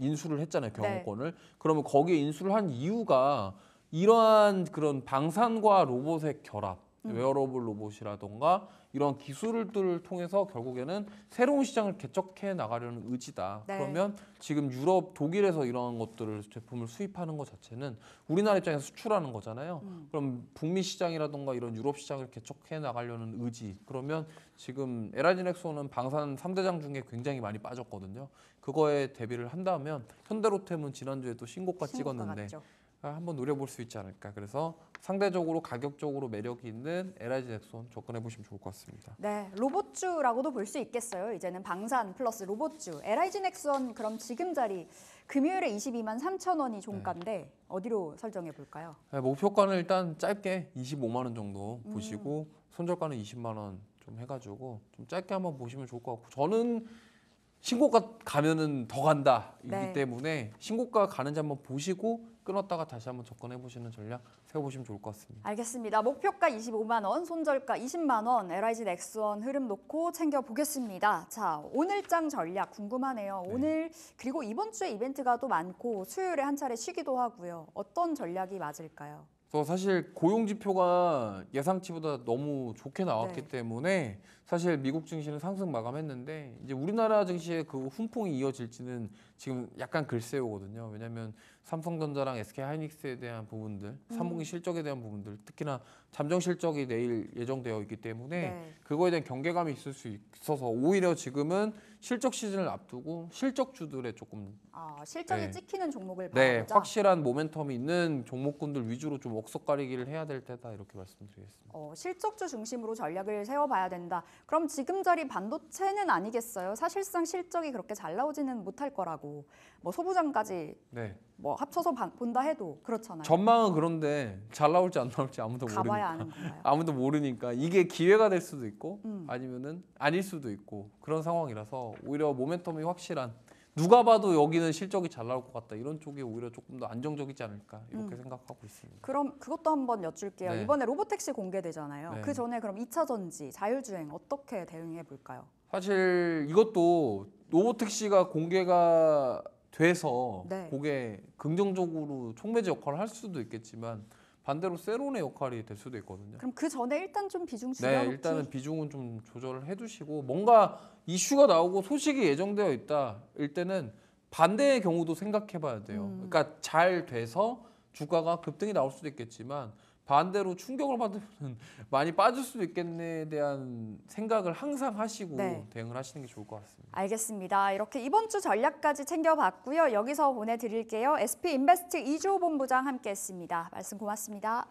인수를 했잖아요 경영권을. 네. 그러면 거기에 인수를 한 이유가 이러한 그런 방산과 로봇의 결합 음. 웨어러블 로봇이라던가 이런 기술들을 통해서 결국에는 새로운 시장을 개척해 나가려는 의지다. 네. 그러면 지금 유럽, 독일에서 이런 것들을 제품을 수입하는 것 자체는 우리나라 입장에서 수출하는 거잖아요. 음. 그럼 북미 시장이라던가 이런 유럽 시장을 개척해 나가려는 의지. 그러면 지금 에라진엑소는 방산 삼대장 중에 굉장히 많이 빠졌거든요. 그거에 대비를 한다면 현대로템은 지난주에 도 신고가, 신 찍었는데 갔죠. 아, 한번 노려볼 수 있지 않을까. 그래서 상대적으로 가격적으로 매력이 있는 LIG 넥손 접근해 보시면 좋을 것 같습니다. 네, 로봇주라고도 볼 수 있겠어요. 이제는 방산 플러스 로봇주. LIG 넥손 그럼 지금 자리 금요일에 22만 3천 원이 종가인데 네. 어디로 설정해 볼까요? 네, 목표가는 일단 짧게 25만 원 정도 음. 보시고 손절가는 20만 원 좀 해가지고 좀 짧게 한번 보시면 좋을 것 같고 저는 신고가 가면은 더 간다이기 네. 때문에 신고가 가는지 한번 보시고 끊었다가 다시 한번 접근해 보시는 전략 세워보시면 좋을 것 같습니다. 알겠습니다. 목표가 25만 원, 손절가 20만 원, LIG 넥스원 흐름 놓고 챙겨 보겠습니다. 자, 오늘장 전략 궁금하네요. 네. 오늘 그리고 이번 주에 이벤트가 또 많고 수요일에 한 차례 쉬기도 하고요. 어떤 전략이 맞을까요? 그 사실 고용 지표가 예상치보다 너무 좋게 나왔기 네. 때문에 사실 미국 증시는 상승 마감했는데 이제 우리나라 증시의 그 훈풍이 이어질지는 지금 약간 글쎄오거든요. 왜냐하면 삼성전자랑 SK 하이닉스에 대한 부분들, 삼분기 음. 실적에 대한 부분들, 특히나 잠정 실적이 내일 예정되어 있기 때문에 네. 그거에 대한 경계감이 있을 수 있어서 오히려 지금은 실적 시즌을 앞두고 실적주들에 조금 아, 실적이 네. 찍히는 종목을 네, 봐야죠? 확실한 모멘텀이 있는 종목군들 위주로 좀 억석가리기를 해야 될 때다 이렇게 말씀드리겠습니다. 어, 실적주 중심으로 전략을 세워봐야 된다. 그럼 지금 자리 반도체는 아니겠어요? 사실상 실적이 그렇게 잘 나오지는 못할 거라고. 뭐, 뭐 소부장까지 네. 뭐 합쳐서 본다 해도 그렇잖아요. 전망은 그런데 잘 나올지 안 나올지 아무도 가봐야 모르니까. 아는 건가요? 아무도 모르니까 이게 기회가 될 수도 있고 음. 아니면은 아닐 수도 있고 그런 상황이라서 오히려 모멘텀이 확실한 누가 봐도 여기는 실적이 잘 나올 것 같다 이런 쪽이 오히려 조금 더 안정적이지 않을까 이렇게 음. 생각하고 있습니다. 그럼 그것도 한번 여쭐게요. 네. 이번에 로보택시 공개되잖아요. 네. 그 전에 그럼 2차 전지 자율주행 어떻게 대응해 볼까요? 사실 이것도 노보틱 씨가 공개가 돼서 네. 그게 긍정적으로 촉매제 역할을 할 수도 있겠지만 반대로 세론의 역할이 될 수도 있거든요. 그럼 그 전에 일단 좀 비중 네, 줄여놓기. 네, 일단은 비중은 좀 조절을 해주시고 뭔가 이슈가 나오고 소식이 예정되어 있다 일 때는 반대의 경우도 생각해봐야 돼요. 음. 그러니까 잘 돼서 주가가 급등이 나올 수도 있겠지만 반대로 충격을 받으면 많이 빠질 수도 있겠네에 대한 생각을 항상 하시고 네. 대응을 하시는 게 좋을 것 같습니다. 알겠습니다. 이렇게 이번 주 전략까지 챙겨봤고요. 여기서 보내드릴게요. SP 인베스트 이주호 본부장 함께했습니다. 말씀 고맙습니다.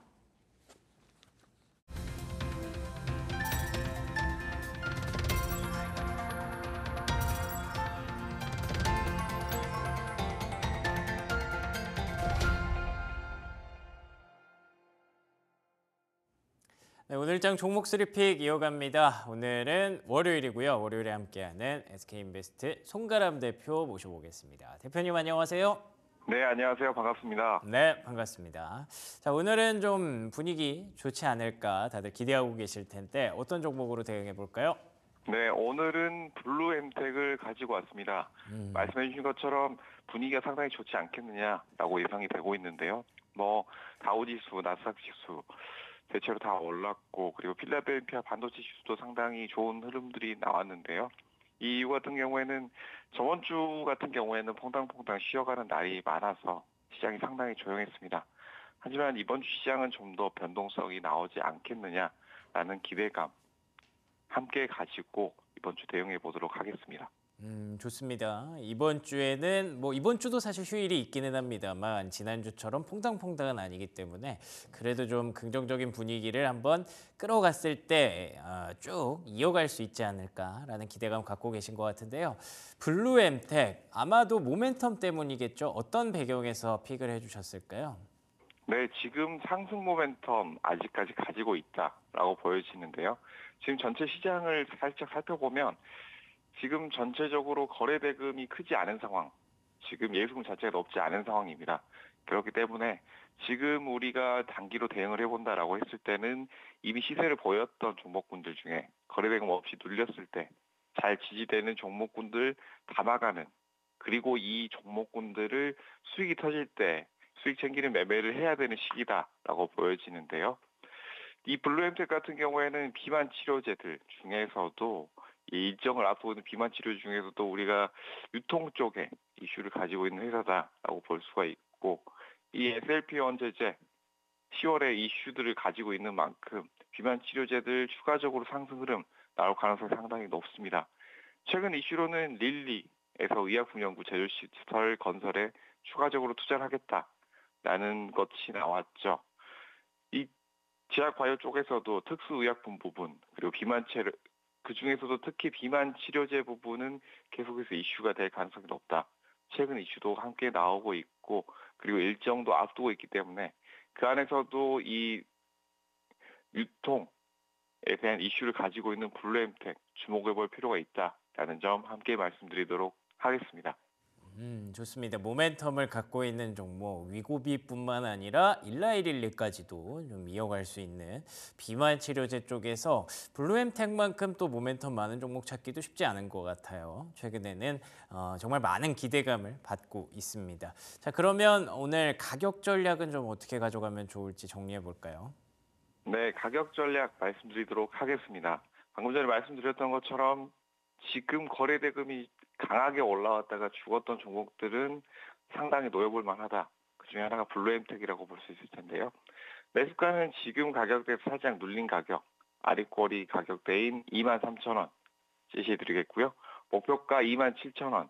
네, 오늘 장 종목 3픽 이어갑니다. 오늘은 월요일이고요. 월요일에 함께하는 SK인베스트 송가람 대표 모셔보겠습니다. 대표님 안녕하세요. 네, 안녕하세요. 반갑습니다. 네, 반갑습니다. 자, 오늘은 좀 분위기 좋지 않을까 다들 기대하고 계실 텐데 어떤 종목으로 대응해 볼까요? 네, 오늘은 블루엠텍을 가지고 왔습니다. 음. 말씀해 주신 것처럼 분위기가 상당히 좋지 않겠느냐라고 예상이 되고 있는데요. 뭐 다우지수, 나스닥 지수, 대체로 다 올랐고 그리고 필라델피아 반도체 지수도 상당히 좋은 흐름들이 나왔는데요. 이 이유 같은 경우에는 저번 주 같은 경우에는 퐁당퐁당 쉬어가는 날이 많아서 시장이 상당히 조용했습니다. 하지만 이번 주 시장은 좀 더 변동성이 나오지 않겠느냐라는 기대감 함께 가지고 이번 주 대응해 보도록 하겠습니다. 음, 좋습니다. 이번 주에는 뭐 이번 주도 사실 휴일이 있기는 합니다만 지난주처럼 퐁당퐁당은 아니기 때문에 그래도 좀 긍정적인 분위기를 한번 끌어갔을 때쭉 아, 어, 이어갈 수 있지 않을까라는 기대감 갖고 계신 것 같은데요. 블루엠텍 아마도 모멘텀 때문이겠죠. 어떤 배경에서 픽을 해주셨을까요? 네, 지금 상승 모멘텀 아직까지 가지고 있다라고 보여지는데요. 지금 전체 시장을 살짝 살펴보면 지금 전체적으로 거래 대금이 크지 않은 상황, 지금 예수금 자체가 높지 않은 상황입니다. 그렇기 때문에 지금 우리가 단기로 대응을 해본다라고 했을 때는 이미 시세를 보였던 종목군들 중에 거래대금 없이 눌렸을 때 잘 지지되는 종목군들 담아가는 그리고 이 종목군들을 수익이 터질 때 수익 챙기는 매매를 해야 되는 시기다라고 보여지는데요. 이 블루엠텍 같은 경우에는 비만 치료제들 중에서도 이 일정을 앞두고 있는 비만 치료 중에서도 우리가 유통 쪽에 이슈를 가지고 있는 회사다라고 볼 수가 있고 이 SLP 원제제 10월에 이슈들을 가지고 있는 만큼 비만 치료제들 추가적으로 상승 흐름 나올 가능성이 상당히 높습니다. 최근 이슈로는 릴리에서 의약품연구 제조시설 건설에 추가적으로 투자를 하겠다라는 것이 나왔죠. 이 제약 과열 쪽에서도 특수의약품 부분 그리고 비만 그 중에서도 특히 비만 치료제 부분은 계속해서 이슈가 될 가능성이 높다. 최근 이슈도 함께 나오고 있고 그리고 일정도 앞두고 있기 때문에 그 안에서도 이 유통에 대한 이슈를 가지고 있는 블루엠텍 주목해 볼 필요가 있다라는 점 함께 말씀드리도록 하겠습니다. 음, 좋습니다. 모멘텀을 갖고 있는 종목 위고비뿐만 아니라 일라이릴리까지도 좀 이어갈 수 있는 비만 치료제 쪽에서 블루엠텍만큼 또 모멘텀 많은 종목 찾기도 쉽지 않은 것 같아요. 최근에는 어, 정말 많은 기대감을 받고 있습니다. 자 그러면 오늘 가격 전략은 좀 어떻게 가져가면 좋을지 정리해 볼까요? 네, 가격 전략 말씀드리도록 하겠습니다. 방금 전에 말씀드렸던 것처럼 지금 거래 대금이 강하게 올라왔다가 죽었던 종목들은 상당히 노려볼 만하다. 그 중에 하나가 블루엠텍이라고 볼 수 있을 텐데요. 매수가는 지금 가격대에 살짝 눌린 가격, 아리꼬리 가격대인 23,000원 제시해드리겠고요. 목표가 27,000원,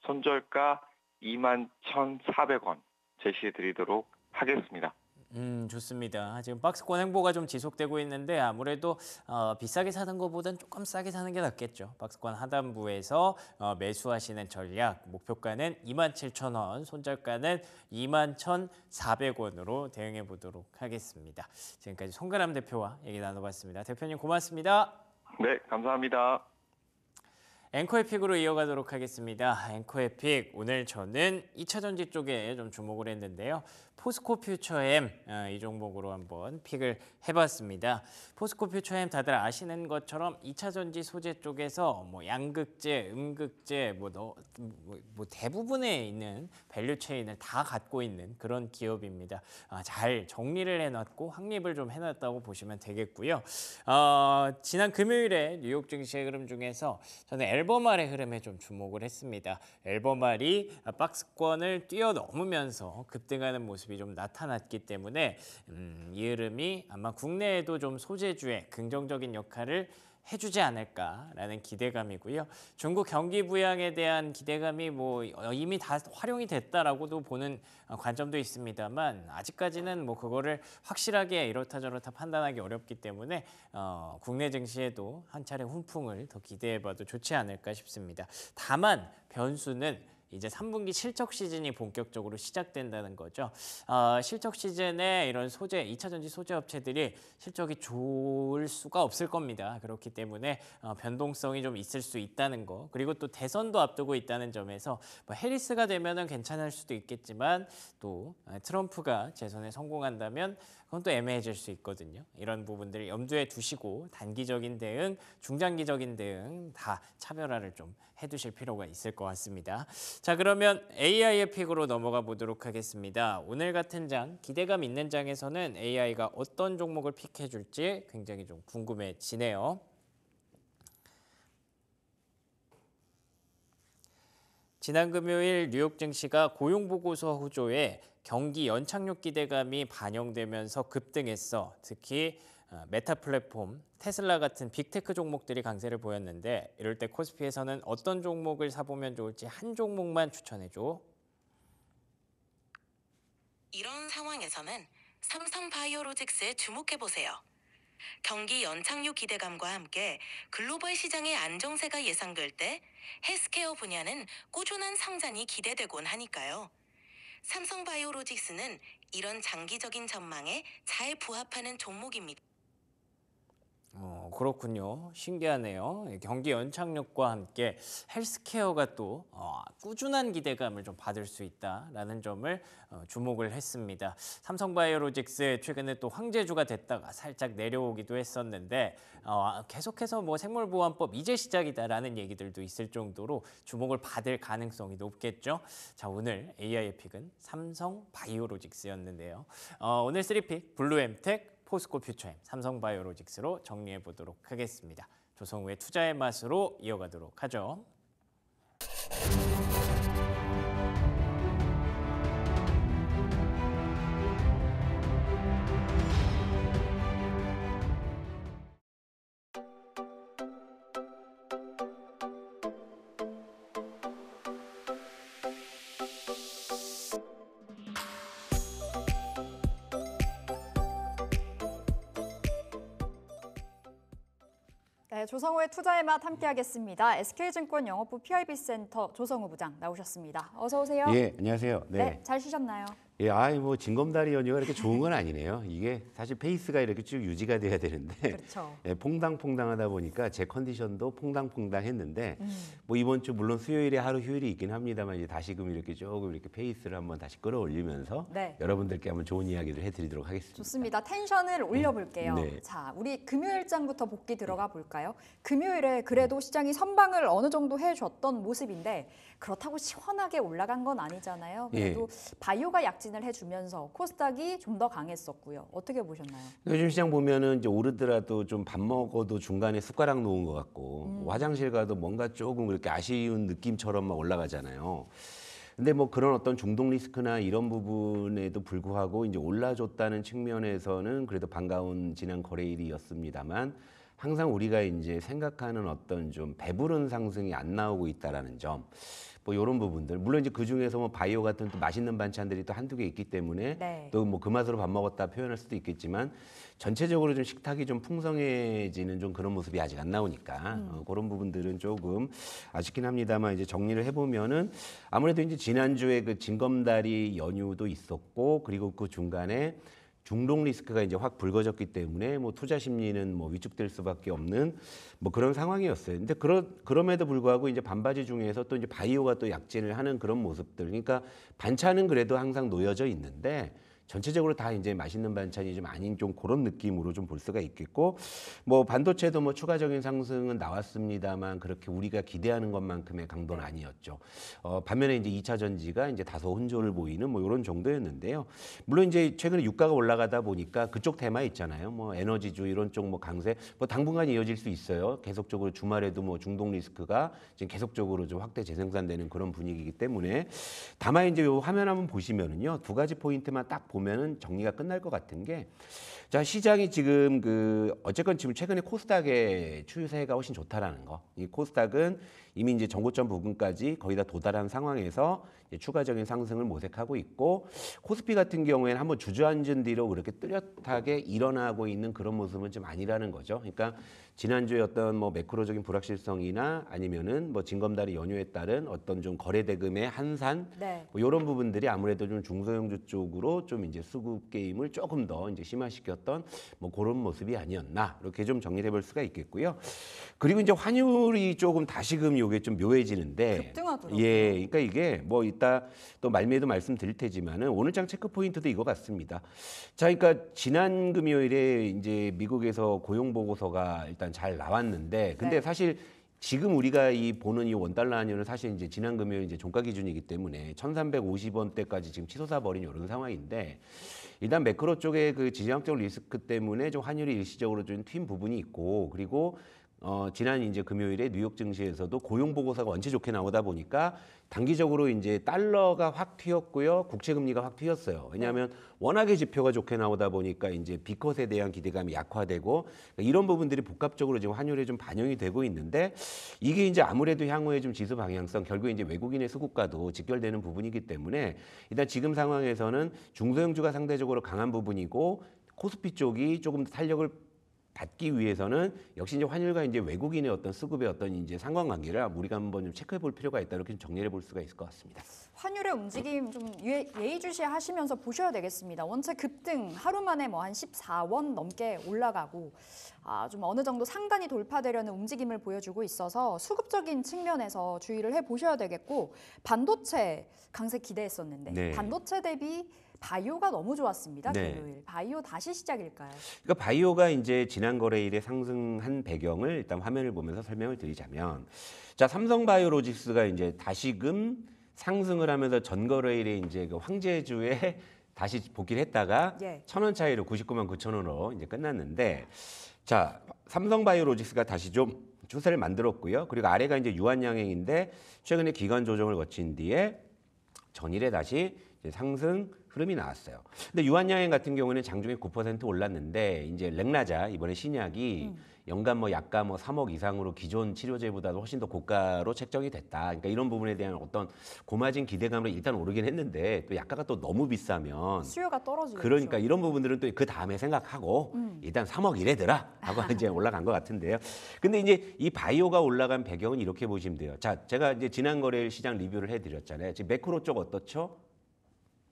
손절가 21,400원 제시해드리도록 하겠습니다. 음 좋습니다. 지금 박스권 행보가 좀 지속되고 있는데 아무래도 어, 비싸게 사는 것보단 조금 싸게 사는 게 낫겠죠. 박스권 하단부에서 어, 매수하시는 전략 목표가는 27,000원 손절가는 21,400원으로 대응해 보도록 하겠습니다. 지금까지 송가람 대표와 얘기 나눠봤습니다. 대표님 고맙습니다. 네 감사합니다. 앵커의 픽으로 이어가도록 하겠습니다. 앵커의 픽 오늘 저는 2차 전지 쪽에 좀 주목을 했는데요. 포스코 퓨처엠 어, 이 종목으로 한번 픽을 해봤습니다. 포스코 퓨처엠 다들 아시는 것처럼 2차 전지 소재 쪽에서 뭐 양극재, 음극재 뭐, 너, 뭐, 뭐 대부분에 있는 밸류 체인을 다 갖고 있는 그런 기업입니다. 아, 잘 정리를 해놨고 확립을 좀 해놨다고 보시면 되겠고요. 어, 지난 금요일에 뉴욕 증시의 흐름 중에서 저는 앨범알의 흐름에 좀 주목을 했습니다. 앨범알이 박스권을 뛰어넘으면서 급등하는 모습이 좀 나타났기 때문에 음, 이 흐름이 아마 국내에도 좀 소재주의 긍정적인 역할을 해주지 않을까라는 기대감이고요. 중국 경기 부양에 대한 기대감이 뭐 어, 이미 다 활용이 됐다라고도 보는 어, 관점도 있습니다만 아직까지는 뭐 그거를 확실하게 이렇다 저렇다 판단하기 어렵기 때문에 어, 국내 증시에도 한 차례 훈풍을 더 기대해봐도 좋지 않을까 싶습니다. 다만 변수는 이제 3분기 실적 시즌이 본격적으로 시작된다는 거죠. 어, 실적 시즌에 이런 소재, 2차 전지 소재 업체들이 실적이 좋을 수가 없을 겁니다. 그렇기 때문에 어, 변동성이 좀 있을 수 있다는 거. 그리고 또 대선도 앞두고 있다는 점에서 뭐 해리스가 되면 괜찮을 수도 있겠지만 또 아, 트럼프가 재선에 성공한다면 그건 또 애매해질 수 있거든요. 이런 부분들을 염두에 두시고 단기적인 대응, 중장기적인 대응 다 차별화를 좀 해두실 필요가 있을 것 같습니다. 자 그러면 AI의 픽으로 넘어가 보도록 하겠습니다. 오늘 같은 장, 기대감 있는 장에서는 AI가 어떤 종목을 픽해줄지 굉장히 좀 궁금해지네요. 지난 금요일 뉴욕 증시가 고용 보고서 호조에 경기 연착륙 기대감이 반영되면서 급등했어. 특히 어, 메타 플랫폼, 테슬라 같은 빅테크 종목들이 강세를 보였는데 이럴 때 코스피에서는 어떤 종목을 사보면 좋을지 한 종목만 추천해줘. 이런 상황에서는 삼성바이오로직스에 주목해보세요. 경기 연착륙 기대감과 함께 글로벌 시장의 안정세가 예상될 때 헬스케어 분야는 꾸준한 성장이 기대되곤 하니까요. 삼성바이오로직스는 이런 장기적인 전망에 잘 부합하는 종목입니다. 그렇군요. 신기하네요. 경기 연착륙과 함께 헬스케어가 또 어, 꾸준한 기대감을 좀 받을 수 있다라는 점을 어, 주목을 했습니다. 삼성바이오로직스 최근에 또 황제주가 됐다가 살짝 내려오기도 했었는데 어, 계속해서 뭐 생물보안법 이제 시작이다라는 얘기들도 있을 정도로 주목을 받을 가능성이 높겠죠. 자 오늘 AI의 픽은 삼성바이오로직스였는데요. 오늘 3픽 블루엠텍 포스코 퓨처엠, 삼성바이오로직스로 정리해 보도록 하겠습니다. 조성우의 투자의 맛으로 이어가도록 하죠. 투자의 맛 함께하겠습니다. SK증권 영업부 PIB 센터 조성우 부장 나오셨습니다. 어서 오세요. 예, 안녕하세요. 네. 네잘 쉬셨나요? 예, 아이 뭐 징검다리 연휴가 이렇게 좋은 건 아니네요. 이게 사실 페이스가 이렇게 쭉 유지가 돼야 되는데 그렇죠. 예, 퐁당퐁당하다 보니까 제 컨디션도 퐁당퐁당했는데 음. 뭐 이번 주 물론 수요일에 하루 휴일이 있긴 합니다만 이제 다시금 이렇게 조금 이렇게 페이스를 한번 다시 끌어올리면서 네. 여러분들께 한번 좋은 이야기를 해드리도록 하겠습니다. 좋습니다. 텐션을 올려볼게요. 네. 자, 우리 금요일장부터 복귀 들어가 볼까요? 금요일에 그래도 시장이 선방을 어느 정도 해줬던 모습인데 그렇다고 시원하게 올라간 건 아니잖아요. 예. 그래도 예. 바이오가 약진을 해주면서 코스닥이 좀 더 강했었고요. 어떻게 보셨나요? 요즘 시장 보면은 이제 오르더라도 좀 밥 먹어도 중간에 숟가락 놓은 것 같고 음. 화장실 가도 뭔가 조금 이렇게 아쉬운 느낌처럼 막 올라가잖아요. 근데 뭐 그런 어떤 중독 리스크나 이런 부분에도 불구하고 이제 올라줬다는 측면에서는 그래도 반가운 지난 거래일이었습니다만 항상 우리가 이제 생각하는 어떤 좀 배부른 상승이 안 나오고 있다라는 점, 뭐요런 부분들. 물론 이제 그 중에서 뭐 바이오 같은 또 맛있는 반찬들이 또한두개 있기 때문에 네. 또뭐 그 맛으로 밥 먹었다 표현할 수도 있겠지만 전체적으로 좀 식탁이 좀 풍성해지는 좀 그런 모습이 아직 안 나오니까 음. 어, 그런 부분들은 조금 아쉽긴 합니다만 이제 정리를 해보면은 아무래도 이제 지난주에 그 진검다리 연휴도 있었고 그리고 그 중간에 중동 리스크가 이제 확 불거졌기 때문에 뭐 투자 심리는 뭐 위축될 수밖에 없는 뭐 그런 상황이었어요. 근데 그러, 그럼에도 불구하고 이제 반바지 중에서 또 이제 바이오가 또 약진을 하는 그런 모습들. 그러니까 반찬은 그래도 항상 놓여져 있는데 전체적으로 다 이제 맛있는 반찬이 좀 아닌 좀 그런 느낌으로 좀 볼 수가 있겠고 뭐 반도체도 뭐 추가적인 상승은 나왔습니다만 그렇게 우리가 기대하는 것만큼의 강도는 아니었죠. 어, 반면에 이제 2차 전지가 이제 다소 혼조를 보이는 뭐 이런 정도였는데요. 물론 이제 최근에 유가가 올라가다 보니까 그쪽 테마 있잖아요. 뭐 에너지주 이런 쪽 뭐 강세 뭐 당분간 이어질 수 있어요. 계속적으로 주말에도 뭐 중동 리스크가 지금 계속적으로 좀 확대 재생산되는 그런 분위기이기 때문에 다만 이제 요 화면 한번 보시면은요 두 가지 포인트만 딱 보면은 정리가 끝날 것 같은 게 자 시장이 지금 그 어쨌건 지금 최근에 코스닥의 추세가 훨씬 좋다라는 거. 이 코스닥은 이미 이제 전고점 부분까지 거의 다 도달한 상황에서 추가적인 상승을 모색하고 있고 코스피 같은 경우에는 한번 주저앉은 뒤로 그렇게 뚜렷하게 일어나고 있는 그런 모습은 좀 아니라는 거죠. 그러니까 지난주에 어떤 뭐 매크로적인 불확실성이나 아니면은 뭐 진검다리 연휴에 따른 어떤 좀 거래 대금의 한산 네. 뭐 이런 부분들이 아무래도 좀 중소형주 쪽으로 좀 이제 수급 게임을 조금 더 이제 심화시켰던 뭐 그런 모습이 아니었나 이렇게 좀 정리해 볼 수가 있겠고요. 그리고 이제 환율이 조금 다시금 요 요게좀 묘해지는데 급등하더라고요. 예, 그러니까 이게 뭐 이따 또 말미에도 말씀드릴 테지만은 오늘장 체크 포인트도 이거 같습니다. 자, 그러니까 지난 금요일에 이제 미국에서 고용 보고서가 일단 잘 나왔는데 근데 네. 사실 지금 우리가 이 보는 이 원달러 환율은 사실 이제 지난 금요일 이제 종가 기준이기 때문에 1,350원대까지 지금 치솟아 버린 이런 상황인데 일단 매크로 쪽에 그 지정학적 리스크 때문에 좀 환율이 일시적으로 좀 튄 부분이 있고 그리고 어, 지난 이제 금요일에 뉴욕 증시에서도 고용 보고서가 원체 좋게 나오다 보니까 단기적으로 이제 달러가 확 튀었고요. 국채 금리가 확 튀었어요. 왜냐하면 워낙에 지표가 좋게 나오다 보니까 이제 비컷에 대한 기대감이 약화되고 그러니까 이런 부분들이 복합적으로 지금 환율에 좀 반영이 되고 있는데 이게 이제 아무래도 향후에 좀 지수 방향성 결국 이제 외국인의 수급과도 직결되는 부분이기 때문에 일단 지금 상황에서는 중소형주가 상대적으로 강한 부분이고 코스피 쪽이 조금 탄력을 받기 위해서는 역시 이제 환율과 이제 외국인의 어떤 수급의 어떤 이제 상관관계를 우리가 한번 좀 체크해 볼 필요가 있다 이렇게 정리해 볼 수가 있을 것 같습니다. 환율의 움직임 좀 예, 예의주시하시면서 보셔야 되겠습니다. 원체 급등 하루 만에 뭐한 14원 넘게 올라가고 아, 좀 어느 정도 상단이 돌파되려는 움직임을 보여주고 있어서 수급적인 측면에서 주의를 해 보셔야 되겠고 반도체 강세 기대했었는데 네. 반도체 대비 바이오가 너무 좋았습니다. 네. 금요일 바이오 다시 시작일까요? 그러니까 바이오가 이제 지난 거래일에 상승한 배경을 일단 화면을 보면서 설명을 드리자면 자 삼성바이오로직스가 이제 다시금 상승을 하면서 전 거래일에 이제 그 황제주에 다시 복귀를 했다가 예. 천원 차이로 99만 9천 원으로 이제 끝났는데 자 삼성바이오로직스가 다시 좀 추세를 만들었고요. 그리고 아래가 이제 유한양행인데 최근에 기간 조정을 거친 뒤에 전일에 다시 상승 흐름이 나왔어요. 근데 유한양행 같은 경우는 장중에 9% 올랐는데 이제 렉나자 이번에 신약이 음. 연간 뭐 약가 뭐 3억 이상으로 기존 치료제보다도 훨씬 더 고가로 책정이 됐다. 그러니까 이런 부분에 대한 어떤 고마진 기대감으로 일단 오르긴 했는데 또 약가가 또 너무 비싸면 수요가 떨어지죠. 그러니까 이런 부분들은 또 그 다음에 생각하고 음. 일단 3억 이래더라 하고 이제 올라간 것 같은데요. 근데 이제 이 바이오가 올라간 배경은 이렇게 보시면 돼요. 자, 제가 이제 지난 거래일 시장 리뷰를 해드렸잖아요. 지금 매크로 쪽 어떻죠?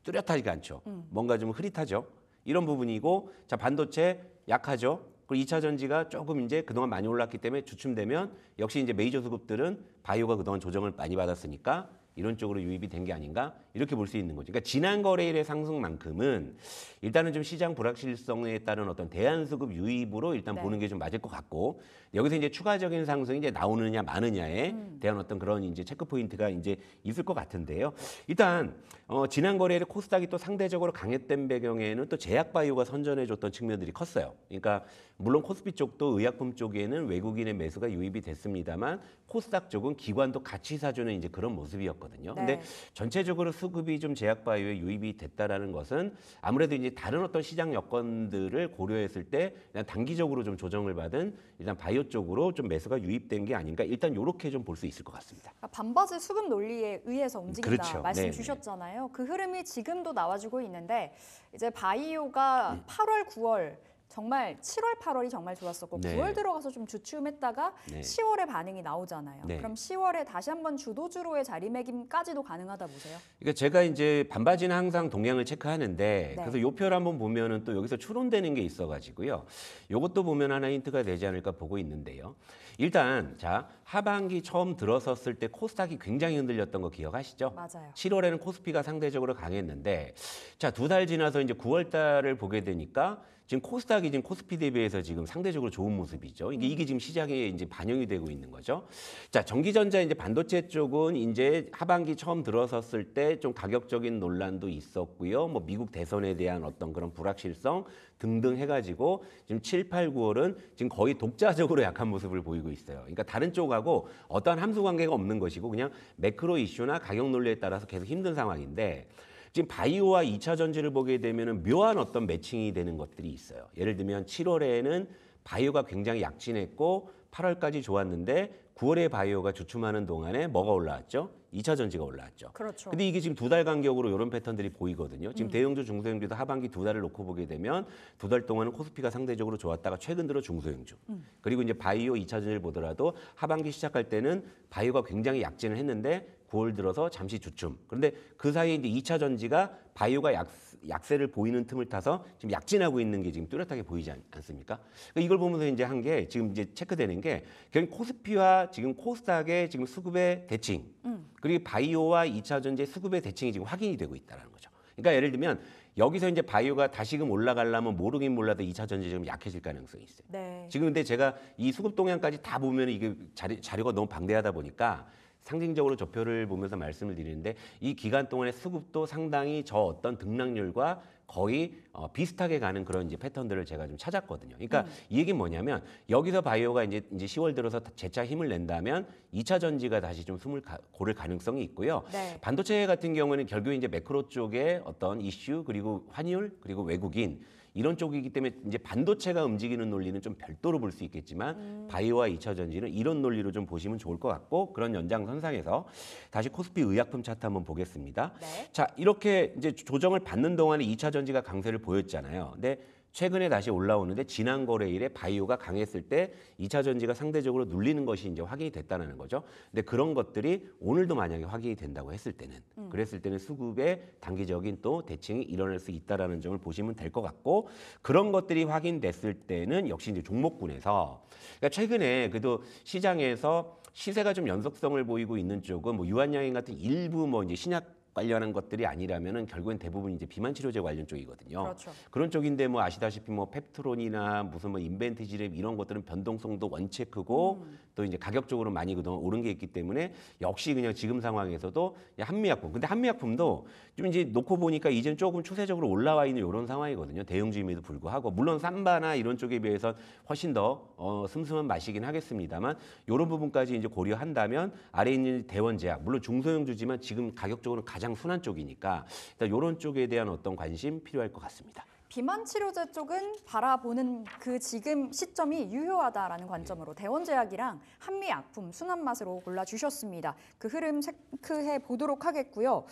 뚜렷하지가 않죠. 음. 뭔가 좀 흐릿하죠. 이런 부분이고 자 반도체 약하죠. 그리고 2차 전지가 조금 이제 그동안 많이 올랐기 때문에 주춤되면 역시 이제 메이저 수급들은 바이오가 그동안 조정을 많이 받았으니까 이런 쪽으로 유입이 된 게 아닌가 이렇게 볼 수 있는 거죠. 그러니까 지난 거래일의 상승만큼은 일단은 좀 시장 불확실성에 따른 어떤 대안 수급 유입으로 일단 네. 보는 게 좀 맞을 것 같고 여기서 이제 추가적인 상승이 이제 나오느냐 마느냐에 음. 대한 어떤 그런 이제 체크 포인트가 이제 있을 것 같은데요. 일단 어, 지난 거래일 코스닥이 또 상대적으로 강했던 배경에는 또 제약바이오가 선전해줬던 측면들이 컸어요. 그러니까 물론 코스피 쪽도 의약품 쪽에는 외국인의 매수가 유입이 됐습니다만 코스닥 쪽은 기관도 같이 사주는 이제 그런 모습이었거든요. 네. 근데 전체적으로 수급이 좀 제약바이오에 유입이 됐다라는 것은 아무래도 이제 다른 어떤 시장 여건들을 고려했을 때 그냥 단기적으로 좀 조정을 받은 일단 바이오 쪽으로 좀 매수가 유입된 게 아닌가 일단 이렇게 좀 볼 수 있을 것 같습니다. 그러니까 반바지 수급 논리에 의해서 움직인다 그렇죠. 말씀 네네. 네. 주셨잖아요. 그 흐름이 지금도 나와주고 있는데 이제 바이오가 네. 8월, 9월 정말 7월, 8월이 정말 좋았었고 네. 9월 들어가서 좀 주춤했다가 네. 10월에 반응이 나오잖아요. 네. 그럼 10월에 다시 한번 주도주로의 자리매김까지도 가능하다 보세요? 그러니까 제가 이제 반바지는 항상 동향을 체크하는데 네. 그래서 요 표를 한번 보면은 또 여기서 추론되는 게 있어가지고요. 요것도 보면 하나 힌트가 되지 않을까 보고 있는데요. 일단 자 하반기 처음 들어섰을 때 코스닥이 굉장히 흔들렸던 거 기억하시죠? 맞아요. 7월에는 코스피가 상대적으로 강했는데 자두 달 지나서 이제 9월 달을 보게 되니까 지금 코스닥이 지금 코스피 대비해서 지금 상대적으로 좋은 모습이죠. 이게, 이게 지금 시장에 이제 반영이 되고 있는 거죠. 자, 전기전자 이제 반도체 쪽은 이제 하반기 처음 들어섰을 때 좀 가격적인 논란도 있었고요. 뭐 미국 대선에 대한 어떤 그런 불확실성 등등 해가지고 지금 7, 8, 9월은 지금 거의 독자적으로 약한 모습을 보이고 있어요. 그러니까 다른 쪽하고 어떠한 함수 관계가 없는 것이고 그냥 매크로 이슈나 가격 논리에 따라서 계속 힘든 상황인데 지금 바이오와 2차 전지를 보게 되면 묘한 어떤 매칭이 되는 것들이 있어요. 예를 들면 7월에는 바이오가 굉장히 약진했고 8월까지 좋았는데 9월에 바이오가 주춤하는 동안에 뭐가 올라왔죠? 2차 전지가 올라왔죠. 그렇죠. 근데 이게 지금 두 달 간격으로 이런 패턴들이 보이거든요. 지금 음. 대형주, 중소형주도 하반기 두 달을 놓고 보게 되면 두 달 동안은 코스피가 상대적으로 좋았다가 최근 들어 중소형주. 음. 그리고 이제 바이오 2차 전지를 보더라도 하반기 시작할 때는 바이오가 굉장히 약진을 했는데 9월 들어서 잠시 주춤. 그런데 그 사이에 이제 2차 전지가 바이오가 약, 약세를 보이는 틈을 타서 지금 약진하고 있는 게 지금 뚜렷하게 보이지 않, 습니까 그러니까 이걸 보면서 이제 한 게 지금 이제 체크되는 게 결국 코스피와 지금 코스닥의 지금 수급의 대칭 음. 그리고 바이오와 2차 전지의 수급의 대칭이 지금 확인이 되고 있다는 거죠. 그러니까 예를 들면 여기서 이제 바이오가 다시금 올라가려면 모르긴 몰라도 이차 전지 지금 약해질 가능성이 있어요. 네. 지금 근데 제가 이 수급 동향까지 다 보면 이게 자료, 자료가 너무 방대하다 보니까 상징적으로 저표를 보면서 말씀을 드리는데 이 기간 동안의 수급도 상당히 저 어떤 등락률과 거의 어, 비슷하게 가는 그런 이제 패턴들을 제가 좀 찾았거든요. 그러니까 음. 이 얘기는 뭐냐면 여기서 바이오가 이제 이제 10월 들어서 재차 힘을 낸다면 2차 전지가 다시 좀 숨을 가, 고를 가능성이 있고요. 네. 반도체 같은 경우는 결국 이제 매크로 쪽에 어떤 이슈 그리고 환율 그리고 외국인 이런 쪽이기 때문에 이제 반도체가 움직이는 논리는 좀 별도로 볼 수 있겠지만 음. 바이오와 이차 전지는 이런 논리로 좀 보시면 좋을 것 같고 그런 연장선상에서 다시 코스피 의약품 차트 한번 보겠습니다. 네. 자, 이렇게 이제 조정을 받는 동안에 이차 전지가 강세를 보였잖아요. 근데 최근에 다시 올라오는데 지난 거래일에 바이오가 강했을 때 2차 전지가 상대적으로 눌리는 것이 이제 확인이 됐다는 거죠. 근데 그런 것들이 오늘도 만약에 확인이 된다고 했을 때는 음. 그랬을 때는 수급에 단기적인 또 대칭이 일어날 수 있다라는 점을 보시면 될 것 같고 그런 것들이 확인됐을 때는 역시 이제 종목군에서 그러니까 최근에 그래도 시장에서 시세가 좀 연속성을 보이고 있는 쪽은 뭐 유한양행 같은 일부 뭐 이제 신약 관련한 것들이 아니라면은 결국엔 대부분 이제 비만 치료제 관련 쪽이거든요. 그렇죠. 그런 쪽인데 뭐 아시다시피 뭐 펩트론이나 무슨 뭐 인벤티지랩 이런 것들은 변동성도 원체 크고 음. 또 이제 가격적으로 많이 그동안 오른 게 있기 때문에 역시 그냥 지금 상황에서도 한미약품. 근데 한미약품도 좀 이제 놓고 보니까 이젠 조금 추세적으로 올라와 있는 이런 상황이거든요. 대응주임에도 불구하고 물론 쌈바나 이런 쪽에 비해서 훨씬 더 어, 슴슴한 맛이긴 하겠습니다만 이런 부분까지 이제 고려한다면 아래 있는 대원제약 물론 중소형주지만 지금 가격적으로는 가장 순한 쪽이니까 일단 이런 쪽에 대한 어떤 관심 필요할 것 같습니다. 비만 치료제 쪽은 바라보는 그 지금 시점이 유효하다라는 관점으로 대원제약이랑 한미약품 순한맛으로 골라주셨습니다. 그 흐름 체크해 보도록 하겠고요.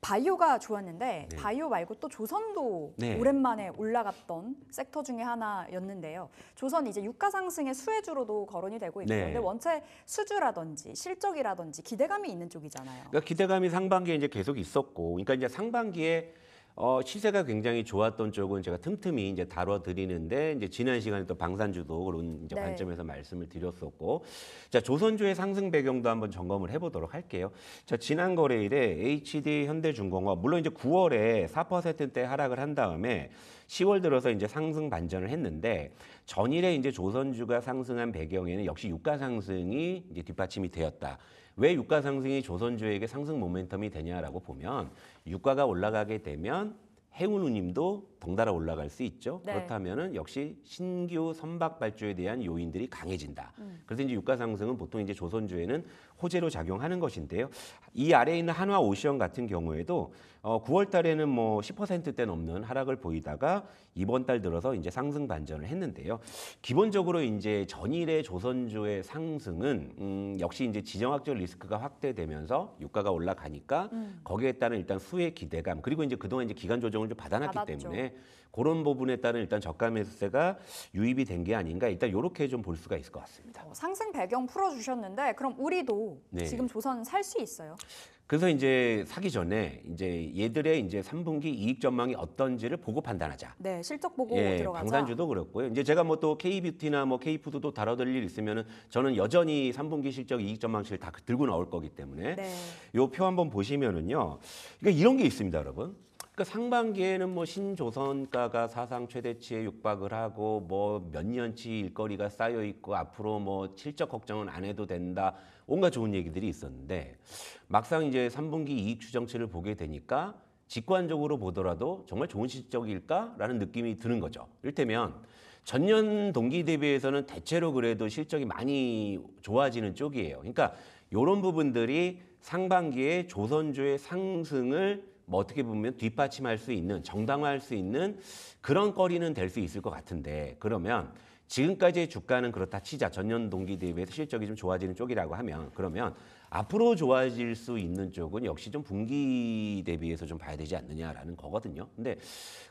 바이오가 좋았는데 네. 바이오 말고 또 조선도 네. 오랜만에 올라갔던 섹터 중에 하나였는데요. 조선 이제 유가 상승의 수혜주로도 거론이 되고 있는데 네. 원체 수주라든지 실적이라든지 기대감이 있는 쪽이잖아요. 그러니까 기대감이 상반기에 이제 계속 있었고, 그러니까 이제 상반기에 어, 시세가 굉장히 좋았던 쪽은 제가 틈틈이 이제 다뤄드리는데, 이제 지난 시간에 또 방산주도 그런 이제 네. 관점에서 말씀을 드렸었고, 자, 조선주의 상승 배경도 한번 점검을 해보도록 할게요. 자, 지난 거래일에 HD 현대중공업, 물론 이제 9월에 4%대 하락을 한 다음에 10월 들어서 이제 상승 반전을 했는데, 전일에 이제 조선주가 상승한 배경에는 역시 유가 상승이 이제 뒷받침이 되었다. 왜 유가 상승이 조선주에게 상승 모멘텀이 되냐라고 보면 유가가 올라가게 되면 행운 우님도 덩달아 올라갈 수 있죠. 네. 그렇다면은 역시 신규 선박 발주에 대한 요인들이 강해진다. 음. 그래서 이제 유가 상승은 보통 이제 조선주에는 호재로 작용하는 것인데요. 이 아래에 있는 한화 오션 같은 경우에도 어 9월 달에는 뭐 10%대 넘는 하락을 보이다가 이번 달 들어서 이제 상승 반전을 했는데요. 기본적으로 이제 전일의 조선주의 상승은 음 역시 이제 지정학적 리스크가 확대되면서 유가가 올라가니까 음. 거기에 따른 일단 수혜 기대감 그리고 이제 그동안 이제 기간 조정을 좀 받아놨기 받았죠. 때문에 때 그런 부분에 따른 일단 저가 매수세가 유입이 된 게 아닌가 일단 이렇게 좀 볼 수가 있을 것 같습니다. 어, 상승 배경 풀어주셨는데 그럼 우리도 네. 지금 조선 살 수 있어요? 그래서 이제 사기 전에 이제 얘들의 이제 3분기 이익 전망이 어떤지를 보고 판단하자. 네, 실적 보고 예, 들어가자. 방산주도 그렇고요. 이제 제가 뭐 또 K뷰티나 뭐 K푸드도 다뤄드릴 일 있으면은 저는 여전히 3분기 실적 이익 전망실다 그- 들고 나올 거기 때문에 네. 요 표 한번 보시면은요. 그러니까 이런 게 있습니다, 여러분. 그러니까 상반기에는 뭐 신조선가가 사상 최대치에 육박을 하고 뭐 몇 년치 일거리가 쌓여 있고 앞으로 뭐 실적 걱정은 안 해도 된다. 온갖 좋은 얘기들이 있었는데 막상 이제 3분기 이익 추정치를 보게 되니까 직관적으로 보더라도 정말 좋은 실적일까라는 느낌이 드는 거죠. 이를테면 전년 동기 대비해서는 대체로 그래도 실적이 많이 좋아지는 쪽이에요. 그러니까 이런 부분들이 상반기에 조선주의 상승을 뭐 어떻게 보면 뒷받침할 수 있는 정당화할 수 있는 그런 거리는 될 수 있을 것 같은데 그러면 지금까지의 주가는 그렇다 치자 전년 동기 대비해서 실적이 좀 좋아지는 쪽이라고 하면 그러면 앞으로 좋아질 수 있는 쪽은 역시 좀 분기 대비해서 좀 봐야 되지 않느냐라는 거거든요. 근데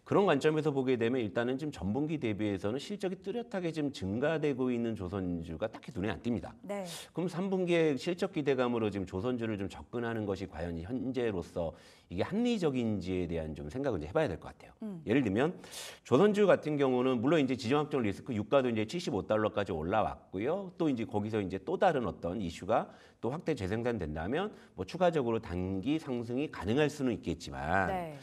그런 관점에서 보게 되면 일단은 지금 전분기 대비해서는 실적이 뚜렷하게 지금 증가되고 있는 조선주가 딱히 눈에 안 띕니다. 네. 그럼 3분기에 실적 기대감으로 지금 조선주를 좀 접근하는 것이 과연 현재로서 이게 합리적인지에 대한 좀 생각을 이제 해봐야 될 것 같아요. 음. 예를 들면 조선주 같은 경우는 물론 이제 지정학적 리스크 유가도 이제 75달러까지 올라왔고요. 또 이제 거기서 이제 또 다른 어떤 이슈가 또 확대 재생산된다면 뭐 추가적으로 단기 상승이 가능할 수는 있겠지만 네.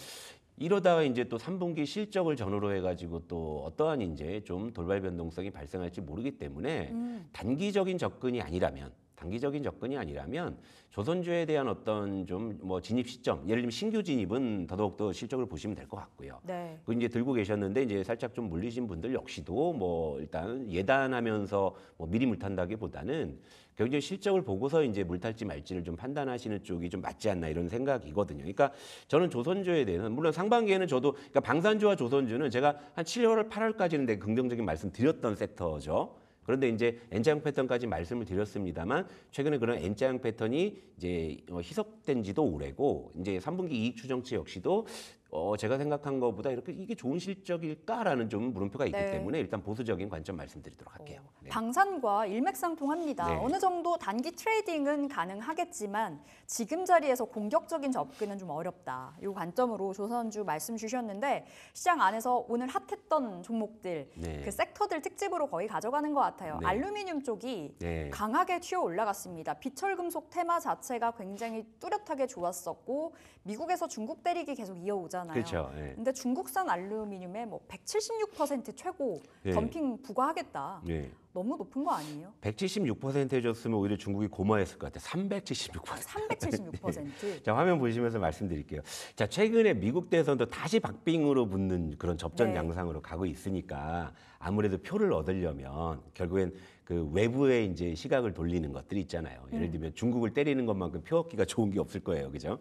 이러다가 이제 또 3분기 실적을 전후로 해가지고 또 어떠한 이제 좀 돌발 변동성이 발생할지 모르기 때문에 음. 단기적인 접근이 아니라면 단기적인 접근이 아니라면 조선주에 대한 어떤 좀 뭐 진입 시점, 예를 들면 신규 진입은 더더욱더 실적을 보시면 될 것 같고요. 네. 그 이제 들고 계셨는데 이제 살짝 좀 물리신 분들 역시도 뭐 일단 예단하면서 뭐 미리 물탄다기보다는 굉장히 실적을 보고서 이제 물탈지 말지를 좀 판단하시는 쪽이 좀 맞지 않나 이런 생각이거든요. 그러니까 저는 조선주에 대해서는 물론 상반기에는 저도 그러니까 방산주와 조선주는 제가 한 7월 8월까지는 되게 긍정적인 말씀 드렸던 섹터죠. 그런데 이제 N자형 패턴까지 말씀을 드렸습니다만 최근에 그런 N자형 패턴이 이제 어, 희석된 지도 오래고 이제 3분기 이익 추정치 역시도 어, 제가 생각한 것보다 이렇게 이게 좋은 실적일까라는 좀 물음표가 있기 네. 때문에 일단 보수적인 관점 말씀드리도록 할게요. 어, 네. 방산과 일맥상통합니다. 네. 어느 정도 단기 트레이딩은 가능하겠지만 지금 자리에서 공격적인 접근은 좀 어렵다. 이 관점으로 조선주 말씀 주셨는데 시장 안에서 오늘 핫했던 종목들 네. 그 섹터들 특집으로 거의 가져가는 것 같아요. 네. 알루미늄 쪽이 네. 강하게 튀어 올라갔습니다. 비철금속 테마 자체가 굉장히 뚜렷하게 좋았었고 미국에서 중국 때리기 계속 이어오자 되잖아요. 그렇죠. 예. 근데 중국산 알루미늄의 뭐176% 최고 예. 덤핑 부과하겠다. 예. 너무 높은 거 아니에요? 176% 해줬으면 오히려 중국이 고마했을 것 같아요. 376%. 376%. 네. 자 화면 보시면서 말씀드릴게요. 자 최근에 미국 대선도 다시 박빙으로 붙는 그런 접전 네. 양상으로 가고 있으니까 아무래도 표를 얻으려면 결국엔 그 외부에 이제 시각을 돌리는 것들이 있잖아요. 예를 음. 들면 중국을 때리는 것만큼 표 얻기가 좋은 게 없을 거예요, 그죠?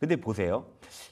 근데 보세요.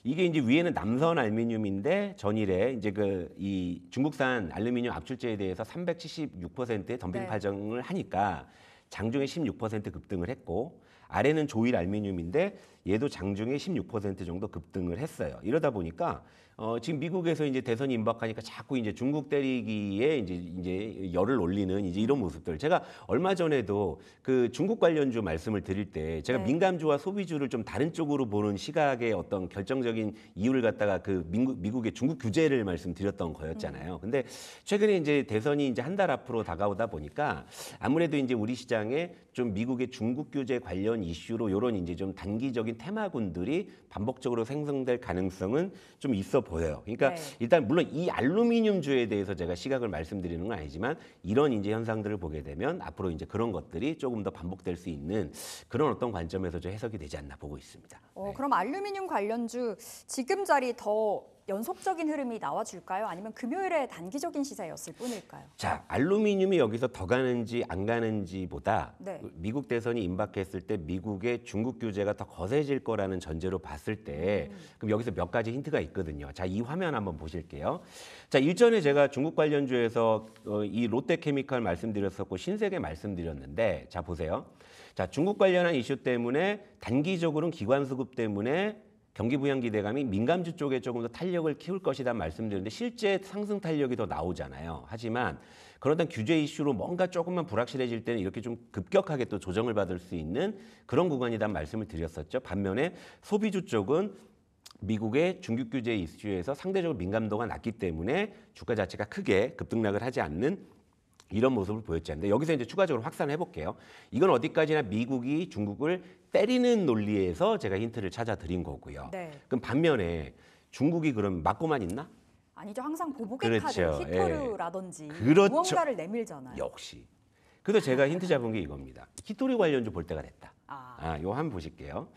이게 이제 위에는 남선 알루미늄인데 전일에 이제 그 이 중국산 알루미늄 압출제에 대해서 376%의 덤핑 네. 파정을 하니까 장중에 16% 급등을 했고 아래는 조일 알루미늄인데 얘도 장중에 16% 정도 급등을 했어요. 이러다 보니까 어, 지금 미국에서 이제 대선이 임박하니까 자꾸 이제 중국 때리기에 이제 이제 열을 올리는 이제 이런 모습들. 제가 얼마 전에도 그 중국 관련주 말씀을 드릴 때 제가 네. 민감주와 소비주를 좀 다른 쪽으로 보는 시각의 어떤 결정적인 이유를 갖다가 그 미국, 미국의 중국 규제를 말씀드렸던 거였잖아요. 음. 근데 최근에 이제 대선이 이제 한 달 앞으로 다가오다 보니까 아무래도 이제 우리 시장에 좀 미국의 중국 규제 관련 이슈로 요런 이제 좀 단기적인 테마군들이 반복적으로 생성될 가능성은 좀 있어 보여요. 그러니까 네. 일단 물론 이 알루미늄주에 대해서 제가 시각을 말씀드리는 건 아니지만 이런 이제 현상들을 보게 되면 앞으로 이제 그런 것들이 조금 더 반복될 수 있는 그런 어떤 관점에서 좀 해석이 되지 않나 보고 있습니다. 어, 네. 그럼 알루미늄 관련주 지금 자리 더 연속적인 흐름이 나와줄까요? 아니면 금요일에 단기적인 시세였을 뿐일까요? 자, 알루미늄이 여기서 더 가는지 안 가는지보다 네. 미국 대선이 임박했을 때 미국의 중국 규제가 더 거세질 거라는 전제로 봤을 때 음. 그럼 여기서 몇 가지 힌트가 있거든요. 자, 이 화면 한번 보실게요. 자, 일전에 제가 중국 관련주에서 어, 이 롯데케미칼 말씀드렸었고 신세계 말씀드렸는데 자, 보세요. 자, 중국 관련한 이슈 때문에 단기적으로는 기관 수급 때문에 경기부양 기대감이 민감주 쪽에 조금 더 탄력을 키울 것이다 말씀드리는데 실제 상승 탄력이 더 나오잖아요. 하지만 그러다 규제 이슈로 뭔가 조금만 불확실해질 때는 이렇게 좀 급격하게 또 조정을 받을 수 있는 그런 구간이란 말씀을 드렸었죠. 반면에 소비주 쪽은 미국의 중국 규제 이슈에서 상대적으로 민감도가 낮기 때문에 주가 자체가 크게 급등락을 하지 않는 이런 모습을 보였지 않는데 여기서 이제 추가적으로 확산을 해볼게요. 이건 어디까지나 미국이 중국을 때리는 논리에서 제가 힌트를 찾아 드린 거고요. 네. 그럼 반면에 중국이 그럼 맞고만 있나? 아니죠. 항상 보복의 그렇죠. 카드, 예. 히토르라든지 예. 그렇죠. 무언가를 내밀잖아요. 역시. 그래서 제가 힌트 잡은 게 이겁니다. 히토리 관련주 볼 때가 됐다. 아, 아 한번 보실게요.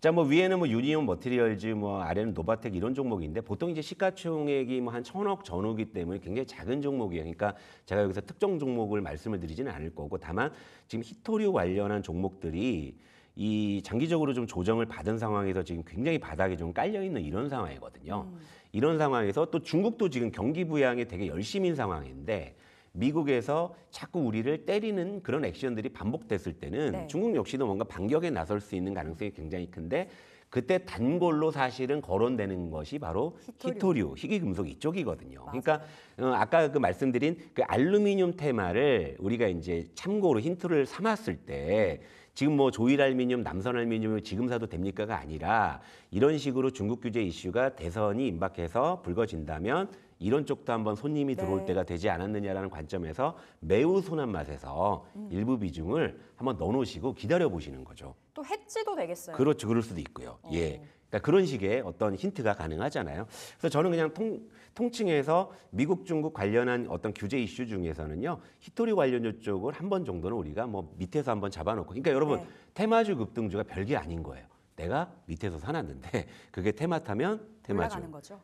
자, 뭐 위에는 뭐 유니온 머티리얼즈, 뭐 아래는 노바텍 이런 종목인데 보통 이제 시가총액이 뭐 한 천억 전후기 때문에 굉장히 작은 종목이에요. 그러니까 제가 여기서 특정 종목을 말씀을 드리지는 않을 거고 다만 지금 히토리 관련한 종목들이 이 장기적으로 좀 조정을 받은 상황에서 지금 굉장히 바닥에 좀 깔려 있는 이런 상황이거든요. 음. 이런 상황에서 또 중국도 지금 경기 부양에 되게 열심인 상황인데 미국에서 자꾸 우리를 때리는 그런 액션들이 반복됐을 때는 네. 중국 역시도 뭔가 반격에 나설 수 있는 가능성이 굉장히 큰데 그때 단골로 사실은 거론되는 것이 바로 히토류, 히토류 희귀금속 이쪽이거든요. 맞아요. 그러니까 어, 아까 그 말씀드린 그 알루미늄 테마를 우리가 이제 참고로 힌트를 삼았을 때 음. 지금 뭐 조일 알미늄, 남선 알미늄을 지금 사도 됩니까가 아니라 이런 식으로 중국 규제 이슈가 대선이 임박해서 불거진다면 이런 쪽도 한번 손님이 들어올 네. 때가 되지 않았느냐라는 관점에서 매우 손한 맛에서 음. 일부 비중을 한번 넣어놓으시고 기다려 보시는 거죠. 또 해지도 되겠어요. 그렇죠, 그럴 수도 있고요. 예. 어. 예. 그러니까 그런 식의 어떤 힌트가 가능하잖아요. 그래서 저는 그냥 통, 통칭해서 미국, 중국 관련한 어떤 규제 이슈 중에서는요. 히토리 관련주 쪽을 한 번 정도는 우리가 뭐 밑에서 한번 잡아놓고 그러니까 여러분 네. 테마주 급등주가 별게 아닌 거예요. 내가 밑에서 사놨는데 그게 테마 타면 테마주.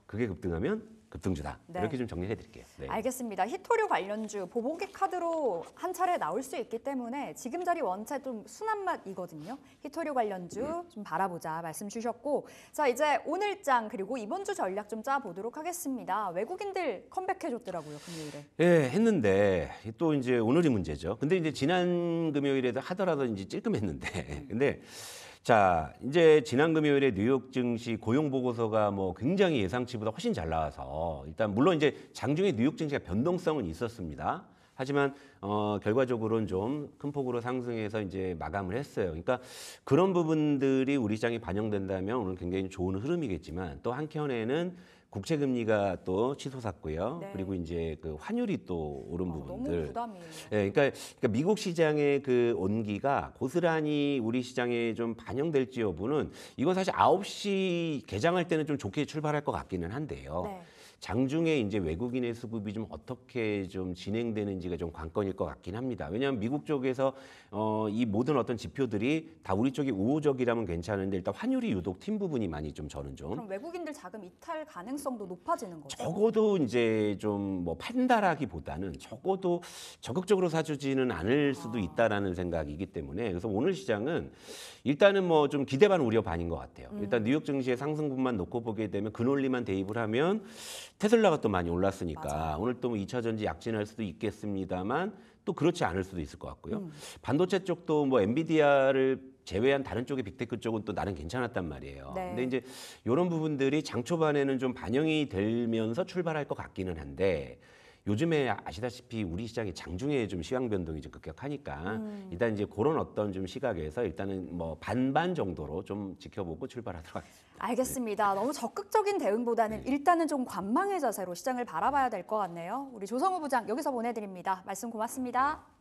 그게 급등하면 급등주다. 네. 이렇게 좀 정리해 드릴게요. 네. 알겠습니다. 히토류 관련주 보복의 카드로 한 차례 나올 수 있기 때문에 지금 자리 원체 좀 순한 맛이거든요. 히토류 관련주 네. 좀 바라보자 말씀 주셨고 자 이제 오늘장 그리고 이번 주 전략 좀 짜보도록 하겠습니다. 외국인들 컴백해 줬더라고요 금요일에. 예 했는데 또 이제 오늘이 문제죠. 근데 이제 지난 금요일에도 하더라도 이제 찔끔했는데 근데 자, 이제 지난 금요일에 뉴욕 증시 고용 보고서가 뭐 굉장히 예상치보다 훨씬 잘 나와서 일단 물론 이제 장중에 뉴욕 증시가 변동성은 있었습니다. 하지만 어 결과적으로는 좀 큰 폭으로 상승해서 이제 마감을 했어요. 그러니까 그런 부분들이 우리 시장에 반영된다면 오늘 굉장히 좋은 흐름이겠지만 또 한켠에는 국채 금리가 또 치솟았고요. 네. 그리고 이제 그 환율이 또 오른 아, 부분들. 너무 예, 그러니까, 그러니까 미국 시장의 그 온기가 고스란히 우리 시장에 좀 반영될지 여부는 이건 사실 9시 개장할 때는 좀 좋게 출발할 것 같기는 한데요. 네. 장중에 이제 외국인의 수급이 좀 어떻게 좀 진행되는지가 좀 관건일 것 같긴 합니다. 왜냐하면 미국 쪽에서 어, 이 모든 어떤 지표들이 다 우리 쪽이 우호적이라면 괜찮은데 일단 환율이 유독 튄 부분이 많이 좀 저는 좀 그럼 외국인들 자금 이탈 가능성도 높아지는 거죠? 적어도 이제 좀 뭐 판다라기보다는 적어도 적극적으로 사주지는 않을 수도 아. 있다라는 생각이기 때문에 그래서 오늘 시장은 일단은 뭐 좀 기대 반 우려 반인 것 같아요. 일단 음. 뉴욕 증시의 상승분만 놓고 보게 되면 그 논리만 대입을 하면 테슬라가 또 많이 올랐으니까 맞아요. 오늘 또뭐2차 전지 약진할 수도 있겠습니다만 또 그렇지 않을 수도 있을 것 같고요. 음. 반도체 쪽도 뭐 엔비디아를 제외한 다른 쪽의 빅테크 쪽은 또 나름 괜찮았단 말이에요. 네. 근데 이제 이런 부분들이 장 초반에는 좀 반영이 되면서 출발할 것 같기는 한데 요즘에 아시다시피 우리 시장이 장중에 좀 시황 변동이 좀 급격하니까 음. 일단 이제 그런 어떤 좀 시각에서 일단은 뭐 반반 정도로 좀 지켜보고 출발하도록 하겠습니다. 알겠습니다. 너무 적극적인 대응보다는 일단은 좀 관망의 자세로 시장을 바라봐야 될 것 같네요. 우리 조성우 부장 여기서 보내드립니다. 말씀 고맙습니다.